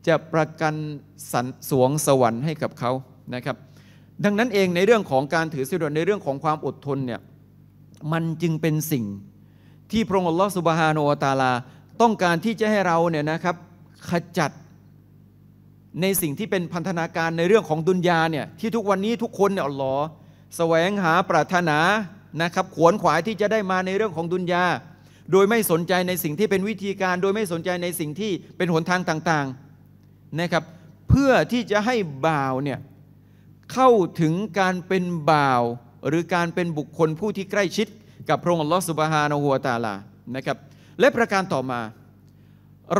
จะประกันสันสวงสวรรค์ให้กับเขานะครับ ดังนั้นเองในเรื่องของการถือศีลิ์ในเรื่องของความอดทนเนี่ย มันจึงเป็นสิ่ง ที่พระองค์อัลลอฮฺสุบฮานาหัวตาลาต้องการที่จะให้เราเนี่ยนะครับ ขจัดในสิ่งที่เป็นพันธนาการในเรื่องของดุนยาเนี่ยที่ทุกวันนี้ทุกคนเนี่ยอลลอฮ์แสวงหาปรารถนานะครับขวนขวายที่จะได้มาในเรื่องของดุนยาโดยไม่สนใจในสิ่งที่เป็นวิธีการโดยไม่สนใจในสิ่งที่เป็นหนทางต่างๆนะครับเพื่อที่จะให้บ่าวเนี่ยเข้าถึงการเป็นบ่าวหรือการเป็นบุคคลผู้ที่ใกล้ชิด กับพระองค์อัลลอฮสุบฮานาหัวตาลานะครับและประการต่อมา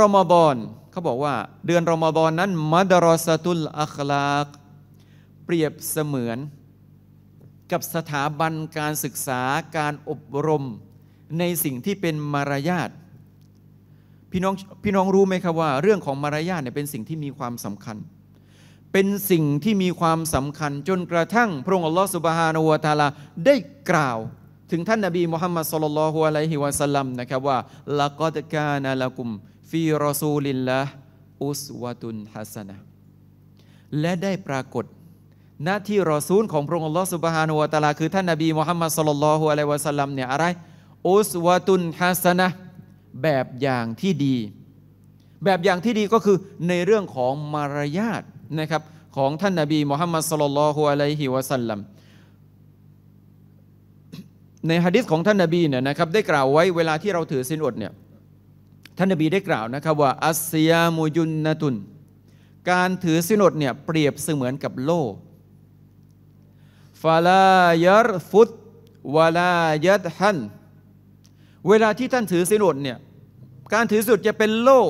รอมบอนเขาบอกว่าเดือนรอมฎอนนั้นมัดรอสตุลอัคลากเปรียบเสมือน กับสถาบันการศึกษาการอบรมในสิ่งที่เป็นมารยาทพี่น้องพี่น้องรู้ไหมครับว่า เรื่องของมารยาทเนี่ยเป็นสิ่งที่มีความสำคัญ เป็นสิ่งที่มีความสำคัญ จนกระทั่งพระองค์อัลลอฮฺสุบฮานาวะตาลาได้กล่าว ถึงท่านนาบีมุฮัมมัดสุลลัลฮุอะลัยฮิวะสัลลัมนะครับว่าละกอดกานะละกุมฟีรอซูลิลละอุสวาตุนฮัสนะและได้ปรากฏ หน้าที่รอซูลของพระองค์ลลอสุบฮานุวตาลาคือท่านนาบีมุฮัมมัดสลลัลฮุอะลัยวะสัลลัมเนี่ยอะไรอุสวาตุนฮัสนะแบบอย่างที่ดี แบบอย่างที่ดีก็คือในเรื่องของมารยาทนะครับของท่านนาบีมุฮัมมัดสลลัลฮุอะลัยฮิวะสัลลัมในฮะดิษของท่านนาบีเนี่ยนะครับได้กล่าวไว้เวลาที่เราถือสินอดเนี่ยท่านนบีได้กล่าวนะครับว่าอัสยามุยุนนตุน การถือสินอดเนี่ยเปรียบเสมือนกับโล่ฟาลายรฟุตวาลายัดฮันเวลาที่ท่านถือสินอดเนี่ยการถือสุดจะเป็นโล่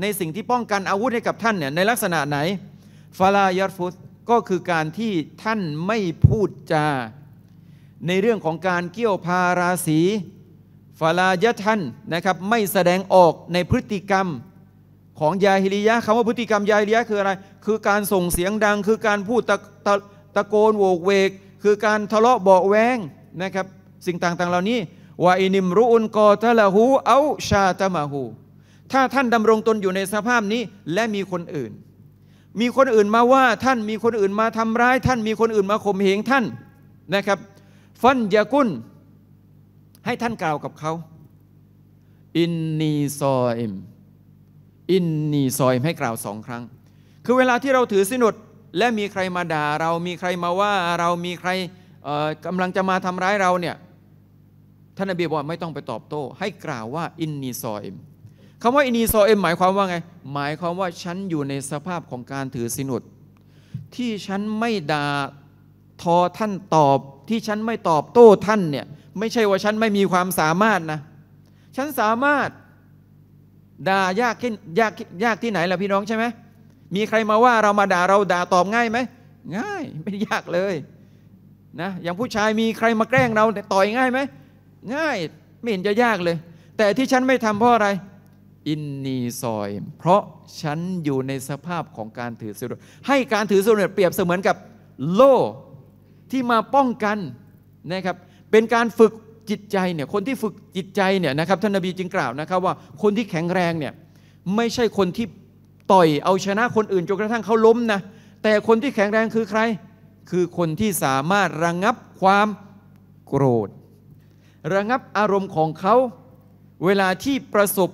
ในสิ่งที่ป้องกันอาวุธให้กับท่านเนี่ยในลักษณะไหนฟาลายรฟุตก็คือการที่ท่านไม่พูดจา ในเรื่องของการเกี่ยวพาราศีฟาลายะทันนะครับไม่แสดงออกในพฤติกรรมของยาฮิริยะคำว่าพฤติกรรมยาฮิริยะคืออะไร คือการส่งเสียงดัง คือการพูดตะตะตะโกนโวกเวก คือการทะเลาะเบาแวงนะครับ สิ่งต่างๆเหล่านี้วาอินิม รุอุนกอตะละหูเอาชาตะมาหูถ้าท่านดำรงตนอยู่ในสภาพนี้และมีคนอื่น มีคนอื่นมาว่าท่านมีคนอื่นมาทำร้าย ท่านมีคนอื่นมาข่มเหงท่านนะครับฟันยากุนให้ท่านกล่าวกับเขาอินนีซออมอินนีซอยให้กล่าวสองครั้ง คือเวลาที่เราถือสินอดและมีใครมาด่าเรามีใครมาว่าเรามีใครกำลังจะมาทำร้ายเราเนี่ยท่านอบีบอกว่าไม่ต้องไปตอบโต้ ให้กล่าวว่าอินนีซออมคำว่าอินนีซออมหมายความว่าไงหมายความว่าฉันอยู่ในสภาพของการถือสินอดที่ฉันไม่ด่าทอท่านตอบที่ฉันไม่ตอบโต้ท่านเนี่ยไม่ใช่ว่าฉันไม่มีความสามารถนะ ฉันสามารถด่ายากขึ้นยากยากที่ไหนล่ะพี่น้องใช่ไหมมีใครมาว่าเรามาด่าเราด่าตอบง่ายไหม ง่าย ไม่ยากเลย นะ อย่างผู้ชายมีใครมาแกล้งเราต่อยง่ายไหม ง่ายไม่เห็นจะยากเลย แต่ที่ฉันไม่ทำเพราะอะไร อินนีซอย เพราะฉันอยู่ในสภาพของการถือสุดให้การถือสุดเปรียบเสมือนกับ โล่ที่มาป้องกันนะครับเป็นการฝึกจิตใจเนี่ยคนที่ฝึกจิตใจเนี่ยนะครับท่านนบีจึงกล่าวนะครับว่าคนที่แข็งแรงเนี่ยไม่ใช่คนที่ต่อยเอาชนะคนอื่นจนกระทั่งเขาล้มนะแต่คนที่แข็งแรงคือใคร คือคนที่สามารถระงงับความโกรธ ระงงับอารมณ์ของเขาเวลาที่ประสบ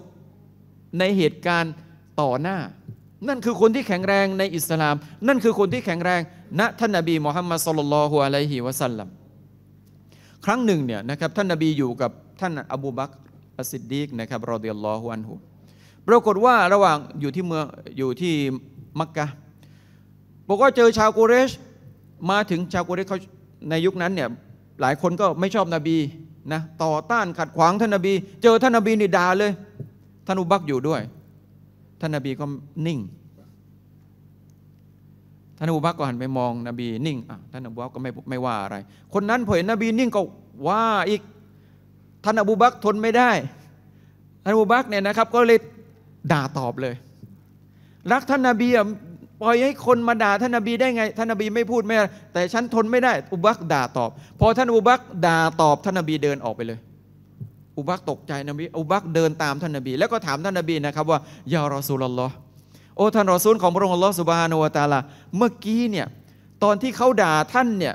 ในเหตุการณ์ต่อหน้า นั่นคือคนที่แข็งแรงในอิสลาม นั่นคือคนที่แข็งแรงณนะท่านนบีมุฮัมมัดสุลลัลฮุอะลัยฮิวะสัลลัมครั้งหนึ่งเนี่ยนะครับท่านนาบีอยู่กับท่านอบูบักอัสซิดดีกนะครับ รอเดียลลอฮุอันฮุปรากฏว่าระหว่างอยู่ที่เมืองอยู่ที่มักกะบอกว่าเจอชาวกุเรชมาถึงชาวกุเรชเขาในยุคนั้นเนี่ยหลายคนก็ไม่ชอบนบีนะต่อต้านขัดขวางท่านนบี เจอท่านนบีนี่ด่าเลยท่านอุบักอยู่ด้วย ท่านนบีก็นิ่งท่านอบูบักก็หันไปมองนบีนิ่ง ท่านอบูบักก็ไม่ไม่ว่าอะไร คนนั้นพอเห็นนบีนิ่งก็ว่าอีก ท่านอบูบักทนไม่ได้ท่านอบูบักเนี่ยนะครับก็เลยด่าตอบเลย รักท่านนบีปล่อยให้คนมาด่าท่านนบีได้ไง ท่านนบีไม่พูดไม่ แต่ฉันทนไม่ได้อุบักด่าตอบ พอท่านอุบักด่าตอบท่านนบีเดินออกไปเลยอุบักตกใจนบีอุบักเดินตามท่านนบี แล้วก็ถามท่านนบีนะครับว่า ยารอสูลลอฮโอ้ท่านรอซูลของพระองค์อัลลอฮฺสุบฮานวตาลาเมื่อกี้เนี่ยตอนที่เขาด่าท่านเนี่ย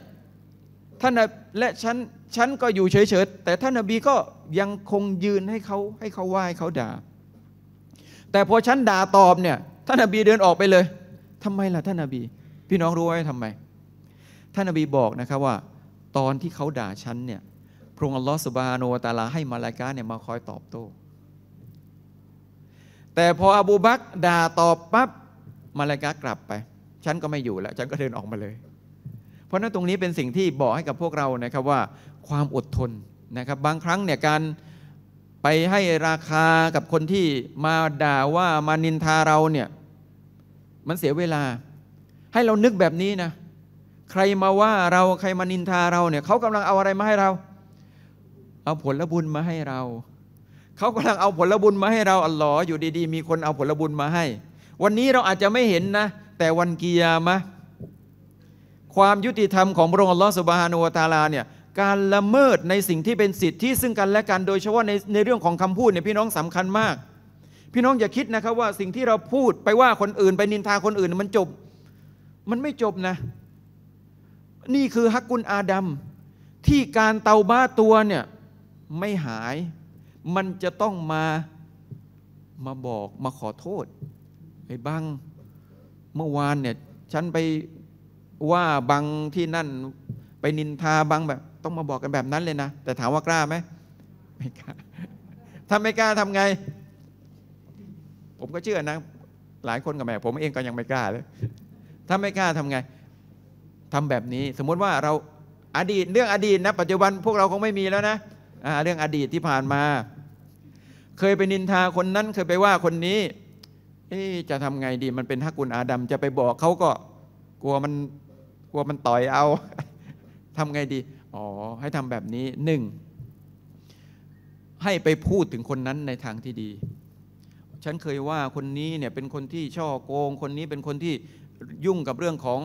ท่านและฉัน ฉันก็อยู่เฉย ๆ แต่ท่านนบีก็ยังคงยืนให้เขาให้เขาไหว้เขาด่า แต่พอฉันด่าตอบเนี่ยท่านนบีเดินออกไปเลย ทำไมล่ะท่านนบี พี่น้องรู้ไว้ทำไมท่านนบีบอกนะครับว่า ตอนที่เขาด่าฉันเนี่ยพระองค์อัลลอฮฺสุบฮานวตาลา ให้มาลายกาเนี่ยมาคอยตอบโต้แต่พออบูบักด่าตอบปับ๊บมาลากากลับไป ฉันก็ไม่อยู่แล้ว ฉันก็เดินออกมาเลย เพราะนั้นตรงนี้เป็นสิ่งที่บอกให้กับพวกเรานะครับว่า ความอดทนนะครับ บางครั้งเนี่ยการไปให้ราคากับคนที่มาด่าว่ามานินทาเราเนี่ย มันเสียเวลา ให้เรานึกแบบนี้นะใครมาว่าเราใครมานินทาเราเนี่ยเขากำลังเอาอะไรมาให้เรา เอาผลบุญมาให้เราเขากำลังเอาผลบุญมาให้เราอัลลอฮ์อยู่ดีๆ มีคนเอาผลบุญมาให้ วันนี้เราอาจจะไม่เห็นนะ แต่วันกิยามะความยุติธรรมของพระองค์อัลลอฮ์สุบฮานูวาตาลาเนี่ยการละเมิดในสิ่งที่เป็นสิทธิซึ่งกันและกันโดยเฉพาะในในเรื่องของคำพูดเนี่ยพี่น้องสำคัญมาก พี่น้องอย่าคิดนะครับว่าสิ่งที่เราพูดไปว่าคนอื่นไปนินทาคนอื่นมันจบ มันไม่จบนะ นี่คือฮักกุลอาดัมที่การเตาบ้าตัวเนี่ยไม่หายมันจะต้องมามาบอกมาขอโทษไอ้บังเมื่อวานเนี่ย ฉันไปว่าบังที่นั่น ไปนินทาบังแบบ ต้องมาบอกกันแบบนั้นเลยนะ แต่ถามว่ากล้าไหมไม่กล้าถ้าไม่กล้าทำไง ผมก็เชื่อนะ หลายคนกับแม่ผมเองก็ยังไม่กล้าเลย ถ้าไม่กล้าทำไงทำแบบนี้ สมมติว่าเราอดีต เรื่องอดีตนะ ปัจจุบันพวกเราคงไม่มีแล้วนะเรื่องอดีตที่ผ่านมา เคยไปนินทาคนนั้นเคยไปว่าคนนี้จะทำไงดีมันเป็นฮักกุลอาดัม จะไปบอกเขาก็กลัวมันกลัวมันต่อยเอาทำไงดี อ๋อ ให้ทำแบบนี้หนึ่งให้ไปพูดถึงคนนั้นในทางที่ดี ฉันเคยว่าคนนี้เนี่ยเป็นคนที่ช่อโกงคนนี้เป็นคนที่ยุ่งกับเรื่องของ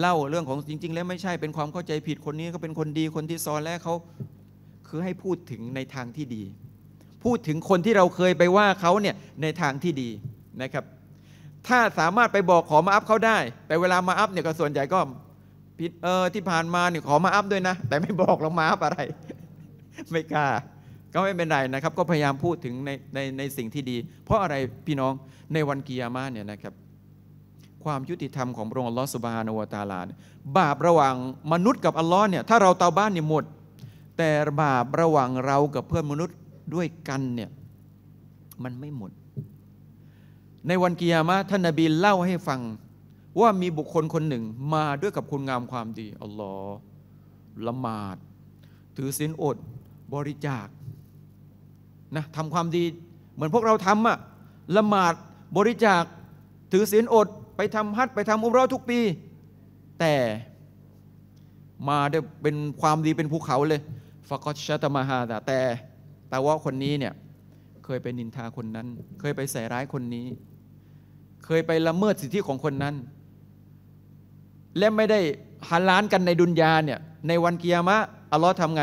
เล่าเรื่องของจริง ๆ แล้วไม่ใช่เป็นความเข้าใจผิดคนนี้ก็เป็นคนดีคนที่ซอนแล้วเขาคือให้พูดถึงในทางที่ดี พูดถึงคนที่เราเคยไปว่าเขาเนี่ยในทางที่ดีนะครับ ถ้าสามารถไปบอกขอมาอัพเขาได้ แต่เวลามาอัพเนี่ยก็ส่วนใหญ่ก็ิเออที่ผ่านมาเนี่ยขอมาอัพด้วยนะ แต่ไม่บอกเรามาอัพอะไร ไม่กล้า ก็ไม่เป็นไรนะครับ ก็พยายามพูดถึงในในในสิ่งที่ดี เพราะอะไรพี่น้อง ในวันกิยามาเนี่ยนะครับ ความยุติธรรมของพระองค์ลอสุบานอวตาลาบาประหว่างมนุษย์กับอัลลอฮ์เนี่ย ถ้าเราเตาบ้านเนี่ยหมดแต่บาประหว่างเรากับเพื่อนมนุษย์ด้วยกันเนี่ยมันไม่หมด ในวันกิยามะท่านนาบีเล่าให้ฟัง ว่ามีบุคคลคนหนึ่งมาด้วยกับคุณงามความดีอัลลอฮ์ละหมาดถือศีลอด บริจาคนะทำความดีเหมือนพวกเราทำอะละหมาดบริจาคถือศีลอด ไปทำฮัทไปทำอุมรอทุกปี แต่มาได้เป็นความดีเป็นภูเขาเลยฟกอชตมาฮาแต่แต่ว่าคนนี้เนี่ย เคยไปนินทาคนนั้น เคยไปใส่ร้ายคนนี้ เคยไปละเมิดสิทธิของคนนั้นและไม่ได้ฮาล้านกันในดุนยาเนี่ย ในวันกิยามะอัลลอฮ์ทำไง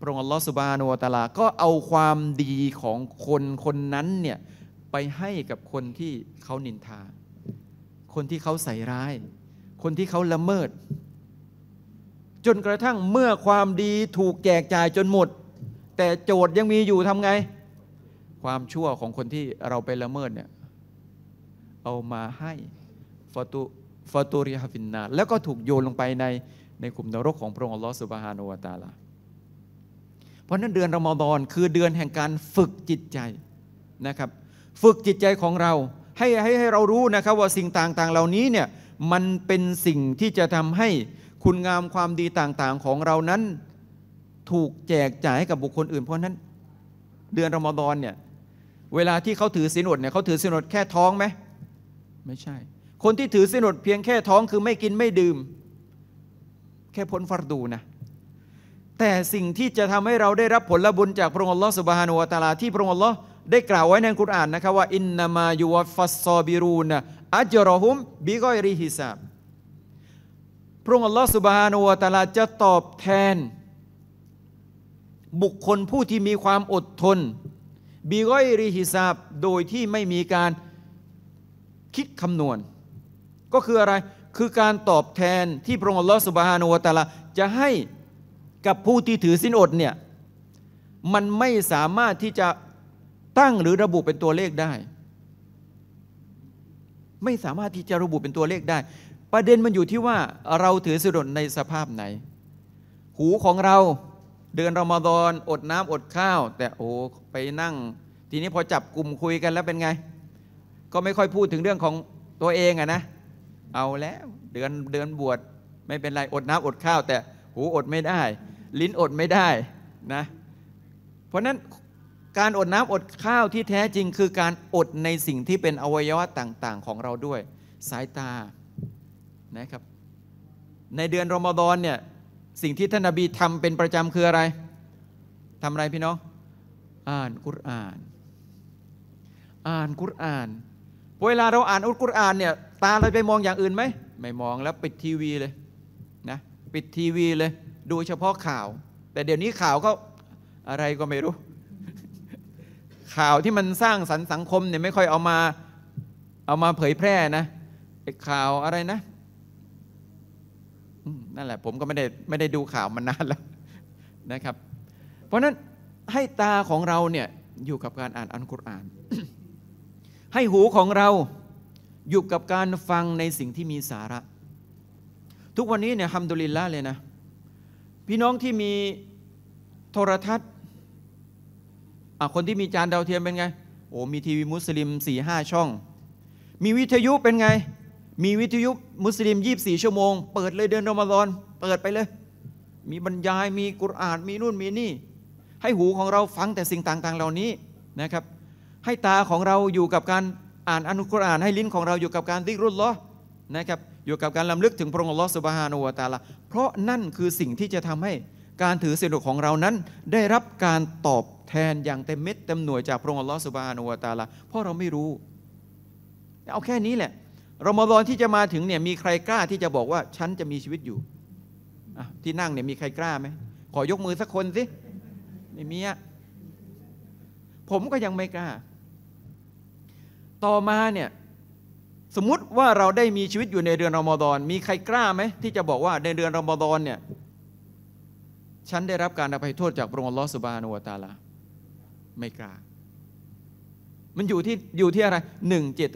พระองค์อัลลอฮ์สุบานุวตาลา ก็เอาความดีของคนคนนั้นเนี่ยไปให้กับคนที่เขานินทา คนที่เขาใส่ร้าย คนที่เขาละเมิดจนกระทั่งเมื่อความดีถูกแจกจ่ายจนหมด แต่โจทย์ยังมีอยู่ทำไง ความชั่วของคนที่เราไปละเมิดเนี่ยเอามาให้ฟาตุฟาตุริฮฟินนา แล้วก็ถูกโยนลงไปใน ในขุมนรกของพระองค์อัลลอฮฺสุบฮานุวาตาลาเพราะนั้นเดือนรอมฎอนคือเดือนแห่งการฝึกจิตใจนะครับ ฝึกจิตใจของเราให้ให้ให้เรารู้นะครับ ว่าสิ่งต่างๆเหล่านี้เนี่ยมันเป็นสิ่งที่จะทำให้คุณงามความดีต่างๆ ของเรานั้น ถูกแจกจ่ายให้กับบุคคลอื่นเพราะนั้น เดือนรอมฎอนเนี่ยเวลาที่เขาถือศีลอดเนี่ยเขาถือศีลอดแค่ท้องไหมไม่ใช่ คนที่ถือศีลอดเพียงแค่ท้องคือไม่กินไม่ดื่ม แค่พ้นฟัรดูนะแต่สิ่งที่จะทำให้เราได้รับผลบุญจากพระองค์ลอสุบฮานุวะตาลาที่พระองค์ลอได้กล่าวไว้ในคุรานนะครับว่าอินนามายูฟัสซอบิรูนอัจรอฮุมบิกอยริฮิซาบพระองค์อัลลอฮฺสุบฮานูวาตาลาจะตอบแทน บุคคลผู้ที่มีความอดทนบีร้อยรีฮิซาบโดยที่ไม่มีการคิดคำนวณ ก็คืออะไรคือการตอบแทนที่พระองค์อัลลอฮฺสุบฮานูวาตาลาจะให้กับผู้ที่ถือสินอดเนี่ยมันไม่สามารถที่จะตั้งหรือระบุเป็นตัวเลขได้ ไม่สามารถที่จะระบุเป็นตัวเลขได้ประเด็นมันอยู่ที่ว่าเราถือสุดนในสภาพไหน หูของเราเดือนรอมฎอนอดน้ำอดข้าว แต่โอ้ไปนั่งทีนี้พอจับกลุ่มคุยกันแล้วเป็นไง ก็ไม่ค่อยพูดถึงเรื่องของตัวเองอะนะ เอาแล้วเดือนเดือนบวชไม่เป็นไรอดน้ำอดข้าว แต่หูอดไม่ได้ ลิ้นอดไม่ได้นะ เพราะนั้นการอดน้ำอดข้าวที่แท้จริงคือการอดในสิ่งที่เป็นอวัยวะต่าง ๆ ของเราด้วย สายตานะครับ ในเดือนรอมฎอนเนี่ย สิ่งที่ท่านนบีทำเป็นประจำคืออะไรทำอะไรพี่น้อง อ่านกุรอาน อ่านกุรอานเวลาเราอ่านอุลกุรอานเนี่ย ตาเราไปมองอย่างอื่นไหมไม่มองแล้วปิดทีวีเลยนะปิดทีวีเลย ดูเฉพาะข่าว แต่เดี๋ยวนี้ข่าวก็อะไรก็ไม่รู้ ข่าวที่มันสร้างสรรค์สังคมเนี่ยไม่ค่อยเอามา เอามาเผยแพร่นะข่าวอะไรนะนั่นแหละ ผมก็ไม่ได้ไม่ได้ดูข่าวมานานแล้วนะครับ เพราะนั้นให้ตาของเราเนี่ยอยู่กับการอ่านอัลกุรอาน ให้หูของเราอยู่กับการฟังในสิ่งที่มีสาระ ทุกวันนี้เนี่ยฮัมดุลิลละเลยนะ พี่น้องที่มีโทรทัศน์คนที่มีจานดาวเทียมเป็นไง โอ้มีทีวีมุสลิม4ี่ห้าช่อง มีวิทยุเป็นไงมีวิทยุมุสลิม 24 ชั่วโมง เปิดเลยเดือนรอมฎอนเปิดไปเลย มีบรรยาย มีกุรอาน มีนู่น มีนี่ ให้หูของเราฟังแต่สิ่งต่างๆ เหล่านี้นะครับ ให้ตาของเราอยู่กับการอ่านอันุกุรอานให้ลิ้นของเราอยู่กับการดิกรุ่ลลอนะครับ อยู่กับการลํำลึกถึงพระองค์ลอสุบฮานุวาตาละเพราะนั่นคือสิ่งที่จะทำให้การถือศีลของเรานั้น ได้รับการตอบแทนอย่างเต็มเม็ดเต็มหน่วยจากพระองค์ลอสุบฮานุวาตาละเพราะเราไม่รู้ เอาแค่นี้แหละรอมฎอนที่จะมาถึงเนี่ย มีใครกล้าที่จะบอกว่า ฉันจะมีชีวิตอยู่ที่นั่งเนี่ยมีใครกล้าไหมขอยกมือสักคนสิไม่มีอะผมก็ยังไม่กล้า ต่อมาเนี่ยสมมุติว่าเราได้มีชีวิตอยู่ในเดือนรอมฎอนมีใครกล้าไหมที่จะบอกว่าในเดือนรอมฎอนเนี่ยฉันได้รับการอภัยโทษ จากพระองค์ลอสุบานอวตาลาไม่กล้า มันอยู่ที่อยู่ที่อะไรหนึ่งเจต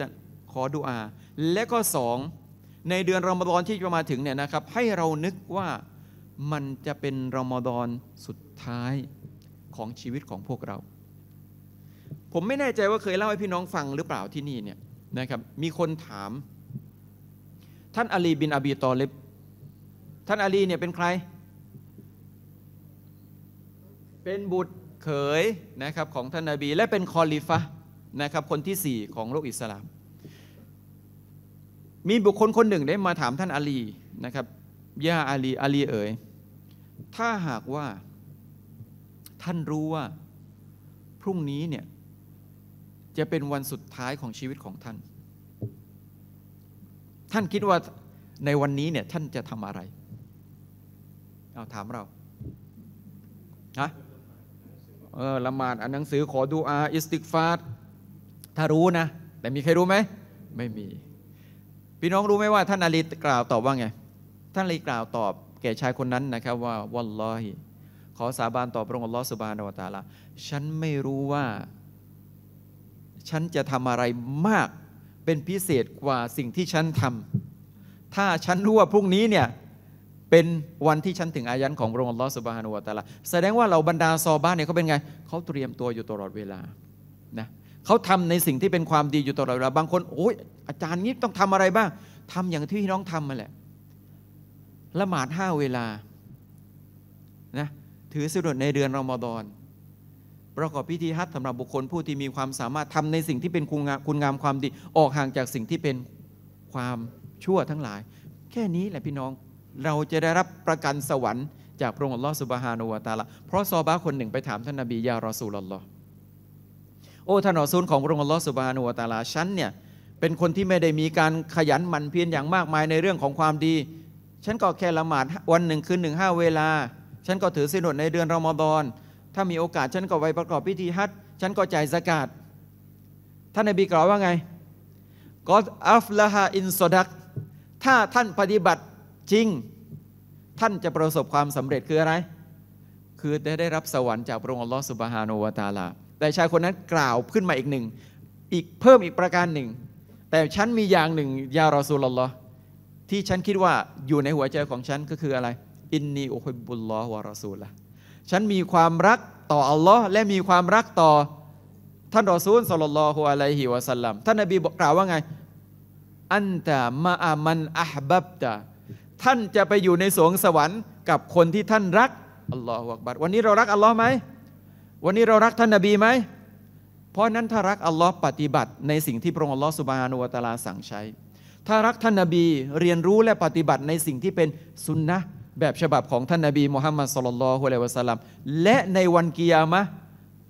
ขอดุอาและก็สองในเดือนรอมฎอนที่จะมาถึงเนี่ยนะครับให้เรานึกว่ามันจะเป็นรอมฎอนสุดท้ายของชีวิตของพวกเรา ผมไม่แน่ใจว่าเคยเล่าให้พี่น้องฟังหรือเปล่าที่นี่เนี่ยนะครับมีคนถาม ท่านอาลีบินอบีตอลิบท่านอาลีเนี่ยเป็นใคร เป็นบุตรเขยนะครับของท่านนาบีและเป็นคอลิฟะนะครับคนที่ 4 ของโลกอิสลามมีบุคคลคนหนึ่งได้มาถามท่านอาลี นะครับ ย่าอาลีอาลีเอ๋ยถ้าหากว่า ท่านรู้ว่า พรุ่งนี้เนี่ย จะเป็นวันสุดท้ายของชีวิตของท่าน ท่านคิดว่าในวันนี้เนี่ยท่านจะทำอะไร เอาถามเราฮะเออ ละหมาดอ่านหนังสือขอดูอา อิสติกฟาดถ้ารู้นะ แต่มีใครรู้ไหม ไม่มีพี่น้องรู้ไหมว่าท่านอาลีกล่าวตอบว่าไง ท่านอาลีกล่าวตอบ แก่ชายคนนั้นนะครับว่าวัลลอฮี ขอสาบานต่อพระองค์ลอสุบานอวตาละฉันไม่รู้ว่า ฉันจะทำอะไรมากเป็นพิเศษกว่าสิ่งที่ฉันทำถ้าฉันรู้ว่าพรุ่งนี้เนี่ยเป็นวันที่ฉันถึงอายันของพระองค์ลอสุบานอวตาละแสดงว่าเราบรรดาซอบ้านเนี่ยเขาเป็นไง เขาเตรียมตัวอยู่ตลอดเวลาเขาทำในสิ่งที่เป็นความดีอยู่ตลอดเวลาบางคนโอ้ยอาจารย์นี้ ต้องทำอะไรบ้าง ทำอย่างที่น้องทำมาแหละละหมาดห้าเวลานะถือสวรดในเดือนรอมฎอนประกอบพิธีฮัทสำหรับบุคคลผู้ที่มีความสามารถทำในสิ่งที่เป็นคุณงามความดีออกห่างจากสิ่งที่เป็นความชั่วทั้งหลาย แค่นี้แหละ พี่น้องเราจะได้รับประกันสวรรค์จากพระองค์ลอสุบฮานุวตาละเพราะซอบาคนหนึ่งไปถามท่านนาบียารอสูลลอโอ้ท่านอัลซูลของพระองค์อัลลอฮฺสุบฮานุวะตาลาฉันเนี่ย เป็นคนที่ไม่ได้มีการขยันหมั่นเพียรอย่างมากมายในเรื่องของความดี ฉันก็แค่ละหมาดวันหนึ่งคืนหนึ่งห้าเวลา ฉันก็ถือศีลอดในเดือนรอมฎอน ถ้ามีโอกาสฉันก็ไปประกอบพิธีฮัจฉันก็จ่ายสกาดท่านนบีกล่าวว่าไงก็อัฟละฮาอินสดักถ้าท่านปฏิบัติจริง ท่านจะประสบความสำเร็จคืออะไร คือได้ได้รับสวรรค์จากพระองค์อัลลอฮฺสุบฮานุวะตาลาแต่ชายคนนั้นกล่าวขึ้นมาอีกหนึ่งอีกเพิ่มอีกประการหนึ่ง แต่ฉันมีอย่างหนึ่ง ยารอซูลลอที่ฉันคิดว่าอยู่ในหัวใจของฉัน ก็คืออะไร อินนีอุคบุลลอฮ์วารอซูลละฉันมีความรักต่ออัลลอฮ์และมีความรักต่อ ท่านรอซูลสลลลอฮุอะลัยฮิวะสัลลัมท่านนบีบอกกล่าวว่าไง อันตะมาอามันอับบับตะท่านจะไปอยู่ในสวงสวรรค์กับคนที่ท่านรักอัลลอฮฺวักบัดวันนี้เรารักอัลลอฮ์ไหมวันนี้เรารักท่านนาบีไหม เพราะนั้นถ้ารักอัลลอฮ์ปฏิบัติในสิ่งที่พระองค์อัลลอฮ์สุบฮานุวตาลาสั่งใช้ ถ้ารักท่านนาบีเรียนรู้และปฏิบัติในสิ่งที่เป็นสุนนะแบบฉบับของท่านนาบีมุฮัมมัดสุลลัลฮุอะลัยวะสัลลัมและในวันกิยามะ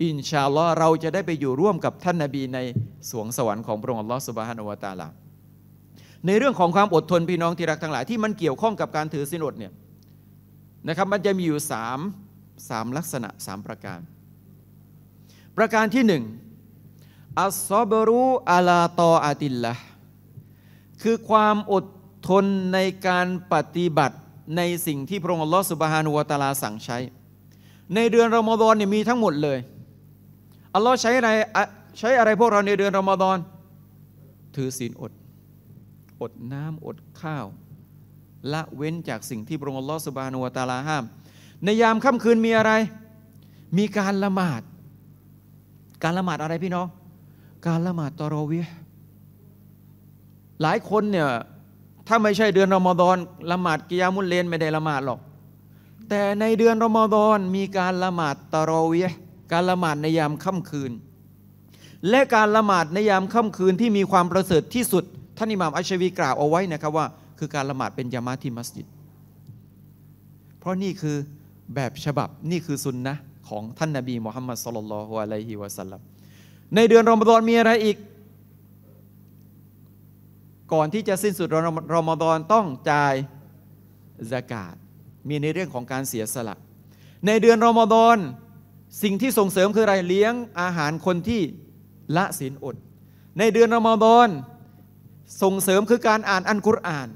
อินชาลลอเราจะได้ไปอยู่ร่วมกับท่านนาบีในสวงสวรรค์ของพระองค์อัลลอฮ์สุบฮานุวตาลา ในเรื่องของความอดทนพี่น้องที่รักทั้งหลายที่มันเกี่ยวข้องกับการถือสินอดเนี่ยนะครับมันจะมีอยู่3 3ลักษณะ 3 ประการประการที่หนึ่งอัสซบรูอาลาตออาติลละคือความอดทนในการปฏิบัติในสิ่งที่พระองค์ลอสุบฮานุวตาลาสั่งใช้ ในเดือนรอมฎอนเนี่ยมีทั้งหมดเลยอัลลอฮ์ใช้อะไรใช้อะไรพวกเราในเดือนรอมฎอนถือศีลอด อดน้ำอดข้าวละเว้นจากสิ่งที่พระองค์ลอสุบฮานุวตาลาห้ามในยามค่ำคืนมีอะไร มีการละหมาดการละหมาดอะไรพี่น้อง การละหมาดตอรอวีหลายคนเนี่ยถ้าไม่ใช่เดือนรอมฎอนละหมาดกิยามุลเลนไม่ได้ละหมาดหรอก แต่ในเดือนรอมฎอนมีการละหมาดตอรอวีการละหมาดในยามค่ำคืน และการละหมาดในยามค่ำคืนที่มีความประเสริฐที่สุดท่านอิหม่าม อัชวีกล่าวเอาไว้นะครับว่า คือการละหมาดเป็นยามาที่มัสยิด เพราะนี่คือแบบฉบับนี่คือสุนนะของท่านนาบีมูฮัมมัดสลลัลฮุอะลัยฮิวะสัลลัม ในเดือนรอมฎอนมีอะไรอีก ก่อนที่จะสิ้นสุดรอมฎอนต้องจ่ายากาศ มีในเรื่องของการเสียสละ ในเดือนรอมฎอนสิ่งที่ส่งเสริมคืออะไรเลี้ยงอาหารคนที่ละศีลอด ในเดือนรอมฎอนส่งเสริมคือการอ่านอันกุรอาน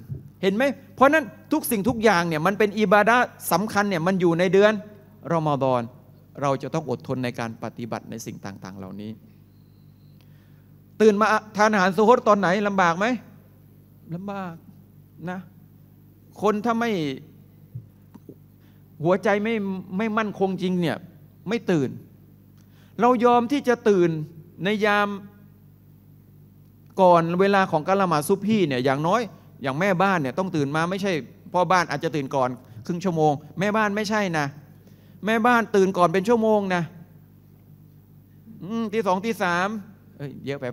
เห็นไหม เพราะนั้นทุกสิ่งทุกอย่างเนี่ยมันเป็นอิบาดะสำคัญเนี่ยมันอยู่ในเดือนรอมฎอนเราจะต้องอดทนในการปฏิบัติในสิ่งต่าง ๆ เหล่านี้ ตื่นมาทานอาหารสุฮดตอนไหนลำบากไหมลำบากนะ คนถ้าไม่หัวใจไม่ไม่มั่นคงจริงเนี่ยไม่ตื่น เรายอมที่จะตื่นในยามก่อนเวลาของการละหมาดซุปพี่เนี่ยอย่างน้อยอย่างแม่บ้านเนี่ย ต้องตื่นมาไม่ใช่พ่อบ้านอาจจะตื่นก่อน ครึ่งชั่วโมง แม่บ้านไม่ใช่นะแม่บ้านตื่นก่อนเป็นชั่วโมงนะที่สองที่สามเอ้ยเยอะไป